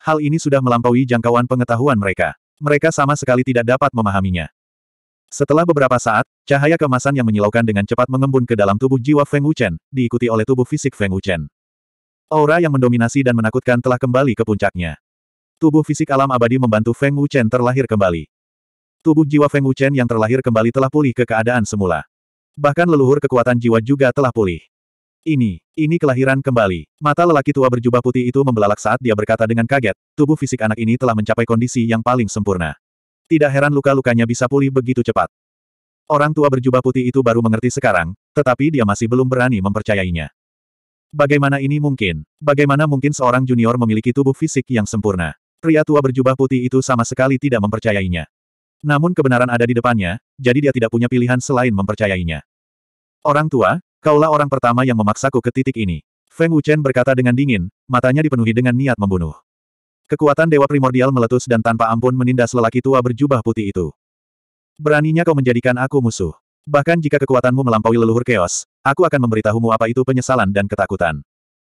Hal ini sudah melampaui jangkauan pengetahuan mereka. Mereka sama sekali tidak dapat memahaminya. Setelah beberapa saat, cahaya kemasan yang menyilaukan dengan cepat mengembun ke dalam tubuh jiwa Feng Wuchen, diikuti oleh tubuh fisik Feng Wuchen. Aura yang mendominasi dan menakutkan telah kembali ke puncaknya. Tubuh fisik alam abadi membantu Feng Wuchen terlahir kembali. Tubuh jiwa Feng Wuchen yang terlahir kembali telah pulih ke keadaan semula. Bahkan leluhur kekuatan jiwa juga telah pulih. Ini, ini kelahiran kembali. Mata lelaki tua berjubah putih itu membelalak saat dia berkata dengan kaget, tubuh fisik anak ini telah mencapai kondisi yang paling sempurna. Tidak heran luka-lukanya bisa pulih begitu cepat. Orang tua berjubah putih itu baru mengerti sekarang, tetapi dia masih belum berani mempercayainya. Bagaimana ini mungkin? Bagaimana mungkin seorang junior memiliki tubuh fisik yang sempurna? Pria tua berjubah putih itu sama sekali tidak mempercayainya. Namun kebenaran ada di depannya, jadi dia tidak punya pilihan selain mempercayainya. Orang tua, kaulah orang pertama yang memaksaku ke titik ini. Feng Wuchen berkata dengan dingin, matanya dipenuhi dengan niat membunuh. Kekuatan Dewa Primordial meletus dan tanpa ampun menindas lelaki tua berjubah putih itu. Beraninya kau menjadikan aku musuh. Bahkan jika kekuatanmu melampaui leluhur keos, aku akan memberitahumu apa itu penyesalan dan ketakutan.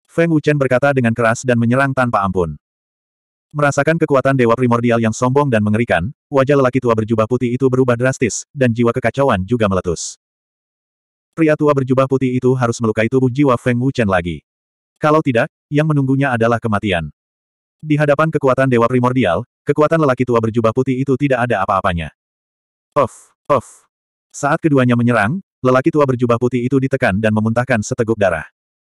Feng Wuchen berkata dengan keras dan menyerang tanpa ampun. Merasakan kekuatan dewa primordial yang sombong dan mengerikan, wajah lelaki tua berjubah putih itu berubah drastis, dan jiwa kekacauan juga meletus. Pria tua berjubah putih itu harus melukai tubuh jiwa Feng Wuchen lagi. Kalau tidak, yang menunggunya adalah kematian. Di hadapan kekuatan dewa primordial, kekuatan lelaki tua berjubah putih itu tidak ada apa-apanya. Of, of. Saat keduanya menyerang, lelaki tua berjubah putih itu ditekan dan memuntahkan seteguk darah.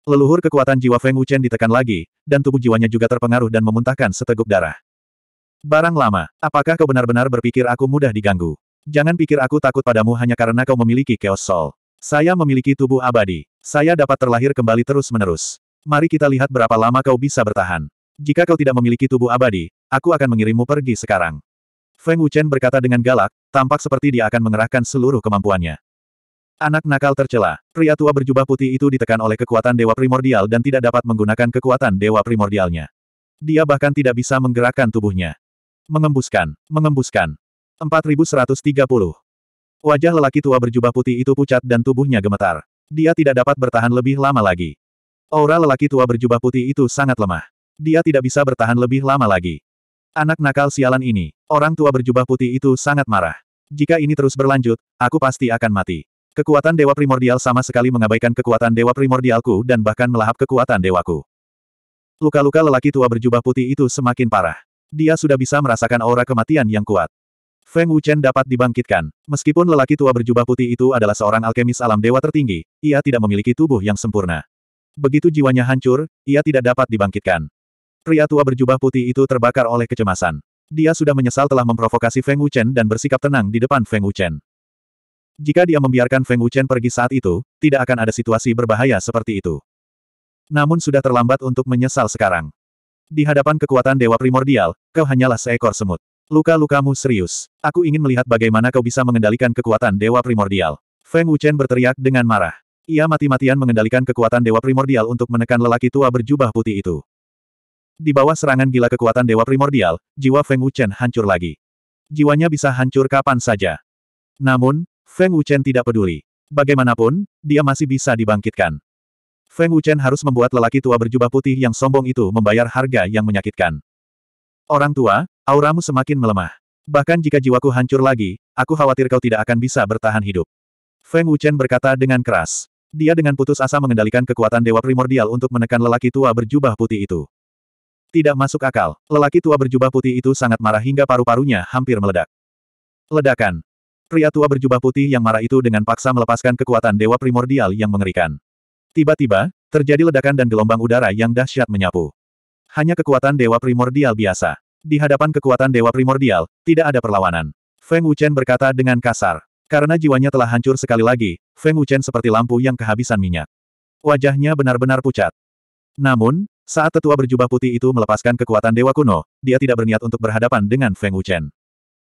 Leluhur kekuatan jiwa Feng Wuchen ditekan lagi, dan tubuh jiwanya juga terpengaruh dan memuntahkan seteguk darah. Barang lama, apakah kau benar-benar berpikir aku mudah diganggu? Jangan pikir aku takut padamu hanya karena kau memiliki Chaos Soul. Saya memiliki tubuh abadi. Saya dapat terlahir kembali terus-menerus. Mari kita lihat berapa lama kau bisa bertahan. Jika kau tidak memiliki tubuh abadi, aku akan mengirimmu pergi sekarang. Feng Wuchen berkata dengan galak, tampak seperti dia akan mengerahkan seluruh kemampuannya. Anak nakal tercela. Pria tua berjubah putih itu ditekan oleh kekuatan dewa primordial dan tidak dapat menggunakan kekuatan dewa primordialnya. Dia bahkan tidak bisa menggerakkan tubuhnya. Mengembuskan, mengembuskan. 4130. Wajah lelaki tua berjubah putih itu pucat dan tubuhnya gemetar. Dia tidak dapat bertahan lebih lama lagi. Aura lelaki tua berjubah putih itu sangat lemah. Dia tidak bisa bertahan lebih lama lagi. Anak nakal sialan ini, orang tua berjubah putih itu sangat marah. Jika ini terus berlanjut, aku pasti akan mati. Kekuatan Dewa Primordial sama sekali mengabaikan kekuatan Dewa Primordialku dan bahkan melahap kekuatan Dewaku. Luka-luka lelaki tua berjubah putih itu semakin parah. Dia sudah bisa merasakan aura kematian yang kuat. Feng Wuchen dapat dibangkitkan. Meskipun lelaki tua berjubah putih itu adalah seorang alkemis alam dewa tertinggi, ia tidak memiliki tubuh yang sempurna. Begitu jiwanya hancur, ia tidak dapat dibangkitkan. Pria tua berjubah putih itu terbakar oleh kecemasan. Dia sudah menyesal telah memprovokasi Feng Wuchen dan bersikap tenang di depan Feng Wuchen. Jika dia membiarkan Feng Wuchen pergi saat itu, tidak akan ada situasi berbahaya seperti itu. Namun sudah terlambat untuk menyesal sekarang. Di hadapan kekuatan dewa primordial, kau hanyalah seekor semut. Luka-lukamu serius. Aku ingin melihat bagaimana kau bisa mengendalikan kekuatan dewa primordial. Feng Wuchen berteriak dengan marah. Ia mati-matian mengendalikan kekuatan dewa primordial untuk menekan lelaki tua berjubah putih itu. Di bawah serangan gila kekuatan Dewa Primordial, jiwa Feng Wuchen hancur lagi. Jiwanya bisa hancur kapan saja. Namun, Feng Wuchen tidak peduli. Bagaimanapun, dia masih bisa dibangkitkan. Feng Wuchen harus membuat lelaki tua berjubah putih yang sombong itu membayar harga yang menyakitkan. Orang tua, auramu semakin melemah. Bahkan jika jiwaku hancur lagi, aku khawatir kau tidak akan bisa bertahan hidup. Feng Wuchen berkata dengan keras. Dia dengan putus asa mengendalikan kekuatan Dewa Primordial untuk menekan lelaki tua berjubah putih itu. Tidak masuk akal, lelaki tua berjubah putih itu sangat marah hingga paru-parunya hampir meledak. Ledakan. Pria tua berjubah putih yang marah itu dengan paksa melepaskan kekuatan dewa primordial yang mengerikan. Tiba-tiba, terjadi ledakan dan gelombang udara yang dahsyat menyapu. Hanya kekuatan dewa primordial biasa. Di hadapan kekuatan dewa primordial, tidak ada perlawanan. Feng Wuchen berkata dengan kasar. Karena jiwanya telah hancur sekali lagi, Feng Wuchen seperti lampu yang kehabisan minyak. Wajahnya benar-benar pucat. Namun, saat tetua berjubah putih itu melepaskan kekuatan dewa kuno, dia tidak berniat untuk berhadapan dengan Feng Wuchen.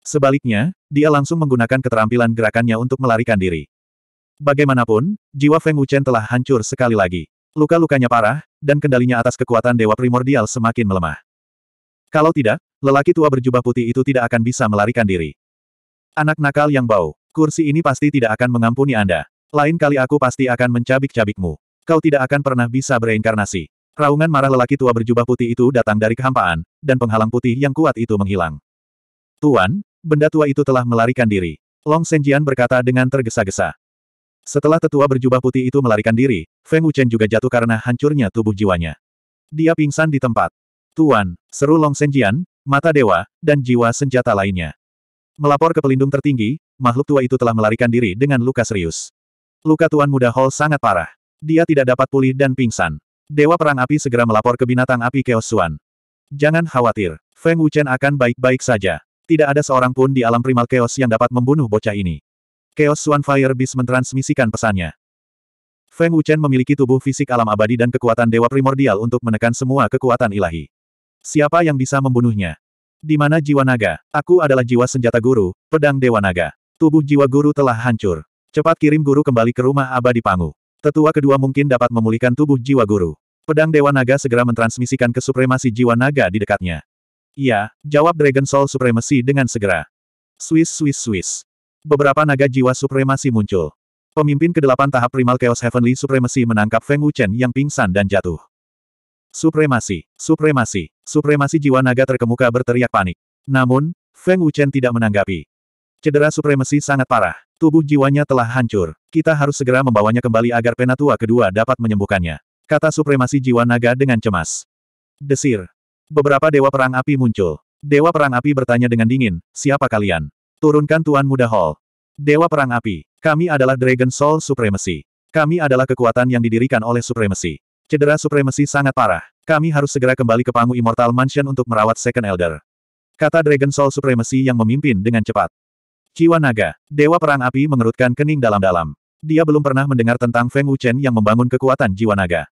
Sebaliknya, dia langsung menggunakan keterampilan gerakannya untuk melarikan diri. Bagaimanapun, jiwa Feng Wuchen telah hancur sekali lagi. Luka-lukanya parah, dan kendalinya atas kekuatan dewa primordial semakin melemah. Kalau tidak, lelaki tua berjubah putih itu tidak akan bisa melarikan diri. Anak nakal yang bau, kursi ini pasti tidak akan mengampuni Anda. Lain kali aku pasti akan mencabik-cabikmu. Kau tidak akan pernah bisa bereinkarnasi. Raungan marah lelaki tua berjubah putih itu datang dari kehampaan, dan penghalang putih yang kuat itu menghilang. Tuan, benda tua itu telah melarikan diri. Long Senjian berkata dengan tergesa-gesa. Setelah tetua berjubah putih itu melarikan diri, Feng Wuchen juga jatuh karena hancurnya tubuh jiwanya. Dia pingsan di tempat. Tuan, seru Long Senjian, mata dewa, dan jiwa senjata lainnya. Melapor ke pelindung tertinggi, makhluk tua itu telah melarikan diri dengan luka serius. Luka tuan muda Hall sangat parah. Dia tidak dapat pulih dan pingsan. Dewa Perang Api segera melapor ke binatang api Chaos Suan. Jangan khawatir, Feng Wuchen akan baik-baik saja. Tidak ada seorang pun di alam primal Chaos yang dapat membunuh bocah ini. Chaos Suan Fire Beast mentransmisikan pesannya. Feng Wuchen memiliki tubuh fisik alam abadi dan kekuatan dewa primordial untuk menekan semua kekuatan ilahi. Siapa yang bisa membunuhnya? Di mana jiwa naga? Aku adalah jiwa senjata guru, pedang dewa naga. Tubuh jiwa guru telah hancur. Cepat kirim guru kembali ke rumah abadi Pangu. Tetua kedua mungkin dapat memulihkan tubuh jiwa guru. Pedang Dewa Naga segera mentransmisikan ke supremasi jiwa naga di dekatnya. Iya, jawab Dragon Soul Supremasi dengan segera. Swiss Swiss Swiss. Beberapa naga jiwa supremasi muncul. Pemimpin kedelapan tahap primal Chaos Heavenly Supremasi menangkap Feng Wuchen yang pingsan dan jatuh. Supremasi, supremasi, supremasi jiwa naga terkemuka berteriak panik. Namun, Feng Wuchen tidak menanggapi. Cedera supremasi sangat parah. Tubuh jiwanya telah hancur. Kita harus segera membawanya kembali agar penatua kedua dapat menyembuhkannya. Kata supremasi jiwa naga dengan cemas. Desir. Beberapa dewa perang api muncul. Dewa perang api bertanya dengan dingin, siapa kalian? Turunkan Tuan Muda Hall. Dewa perang api, kami adalah Dragon Soul Supremacy. Kami adalah kekuatan yang didirikan oleh supremasi. Cedera supremasi sangat parah. Kami harus segera kembali ke Pangu Immortal Mansion untuk merawat Second Elder. Kata Dragon Soul Supremacy yang memimpin dengan cepat. Jiwa naga. Dewa Perang Api mengerutkan kening dalam-dalam. Dia belum pernah mendengar tentang Feng Wuchen yang membangun kekuatan jiwa naga.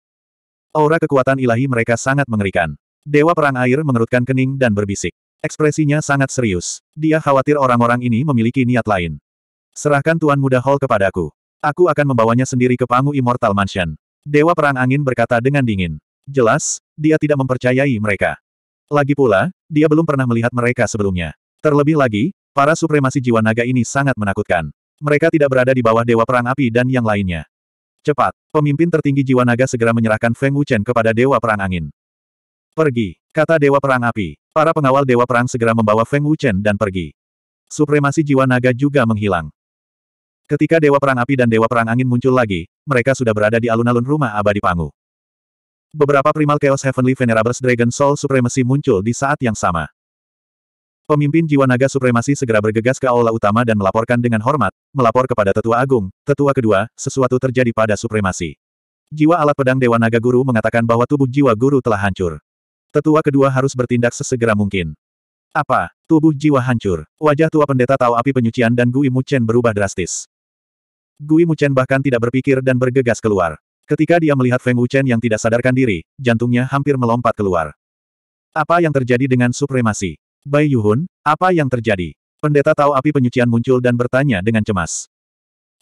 Aura kekuatan ilahi mereka sangat mengerikan. Dewa Perang Air mengerutkan kening dan berbisik. Ekspresinya sangat serius. Dia khawatir orang-orang ini memiliki niat lain. Serahkan Tuan Muda Hall kepadaku. Aku akan membawanya sendiri ke Pangu Immortal Mansion. Dewa Perang Angin berkata dengan dingin. Jelas, dia tidak mempercayai mereka. Lagi pula, dia belum pernah melihat mereka sebelumnya. Terlebih lagi, Para supremasi jiwa naga ini sangat menakutkan. Mereka tidak berada di bawah Dewa Perang Api dan yang lainnya. Cepat, pemimpin tertinggi jiwa naga segera menyerahkan Feng Wuchen kepada Dewa Perang Angin. Pergi, kata Dewa Perang Api. Para pengawal Dewa Perang segera membawa Feng Wuchen dan pergi. Supremasi jiwa naga juga menghilang. Ketika Dewa Perang Api dan Dewa Perang Angin muncul lagi, mereka sudah berada di alun-alun rumah abadi Pangu. Beberapa primal Chaos Heavenly Venerables Dragon Soul Supremacy muncul di saat yang sama. Pemimpin jiwa naga supremasi segera bergegas ke aula utama dan melaporkan dengan hormat, melapor kepada tetua agung, tetua kedua, sesuatu terjadi pada supremasi. Jiwa alat pedang Dewa Naga Guru mengatakan bahwa tubuh jiwa guru telah hancur. Tetua kedua harus bertindak sesegera mungkin. Apa? Tubuh jiwa hancur. Wajah tua pendeta tahu api penyucian dan Gui Muchen berubah drastis. Gui Muchen bahkan tidak berpikir dan bergegas keluar. Ketika dia melihat Feng Wuchen yang tidak sadarkan diri, jantungnya hampir melompat keluar. Apa yang terjadi dengan supremasi? Bai Yuhun, apa yang terjadi? Pendeta tahu api penyucian muncul dan bertanya dengan cemas.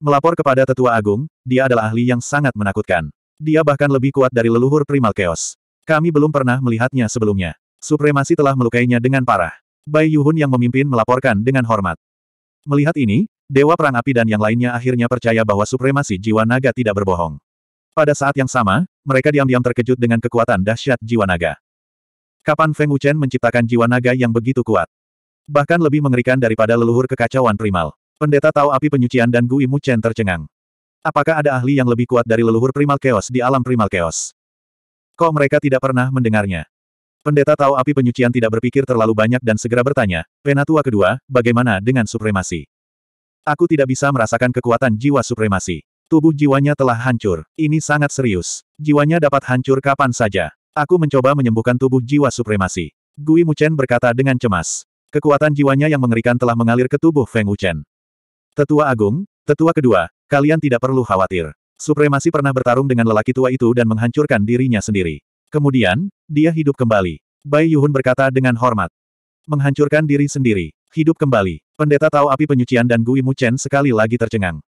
Melapor kepada tetua agung, dia adalah ahli yang sangat menakutkan. Dia bahkan lebih kuat dari leluhur primal chaos. Kami belum pernah melihatnya sebelumnya. Supremasi telah melukainya dengan parah. Bai Yuhun yang memimpin melaporkan dengan hormat. Melihat ini, Dewa Perang Api dan yang lainnya akhirnya percaya bahwa supremasi jiwa naga tidak berbohong. Pada saat yang sama, mereka diam-diam terkejut dengan kekuatan dahsyat jiwa naga. Kapan Feng Wuchen menciptakan jiwa naga yang begitu kuat? Bahkan lebih mengerikan daripada leluhur kekacauan primal. Pendeta tahu api penyucian dan Gui Muchen tercengang. Apakah ada ahli yang lebih kuat dari leluhur primal chaos di alam primal chaos? Kok mereka tidak pernah mendengarnya? Pendeta tahu api penyucian tidak berpikir terlalu banyak dan segera bertanya, Penatua kedua, bagaimana dengan supremasi? Aku tidak bisa merasakan kekuatan jiwa supremasi. Tubuh jiwanya telah hancur. Ini sangat serius. Jiwanya dapat hancur kapan saja. Aku mencoba menyembuhkan tubuh jiwa supremasi. Gui Muchen berkata dengan cemas. Kekuatan jiwanya yang mengerikan telah mengalir ke tubuh Feng Wuchen. Tetua Agung, Tetua kedua, kalian tidak perlu khawatir. Supremasi pernah bertarung dengan lelaki tua itu dan menghancurkan dirinya sendiri. Kemudian, dia hidup kembali. Bai Yuhun berkata dengan hormat. Menghancurkan diri sendiri. Hidup kembali. Pendeta tahu api penyucian dan Gui Muchen sekali lagi tercengang.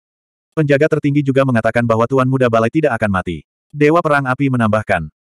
Penjaga tertinggi juga mengatakan bahwa Tuan Muda Balai tidak akan mati. Dewa Perang Api menambahkan,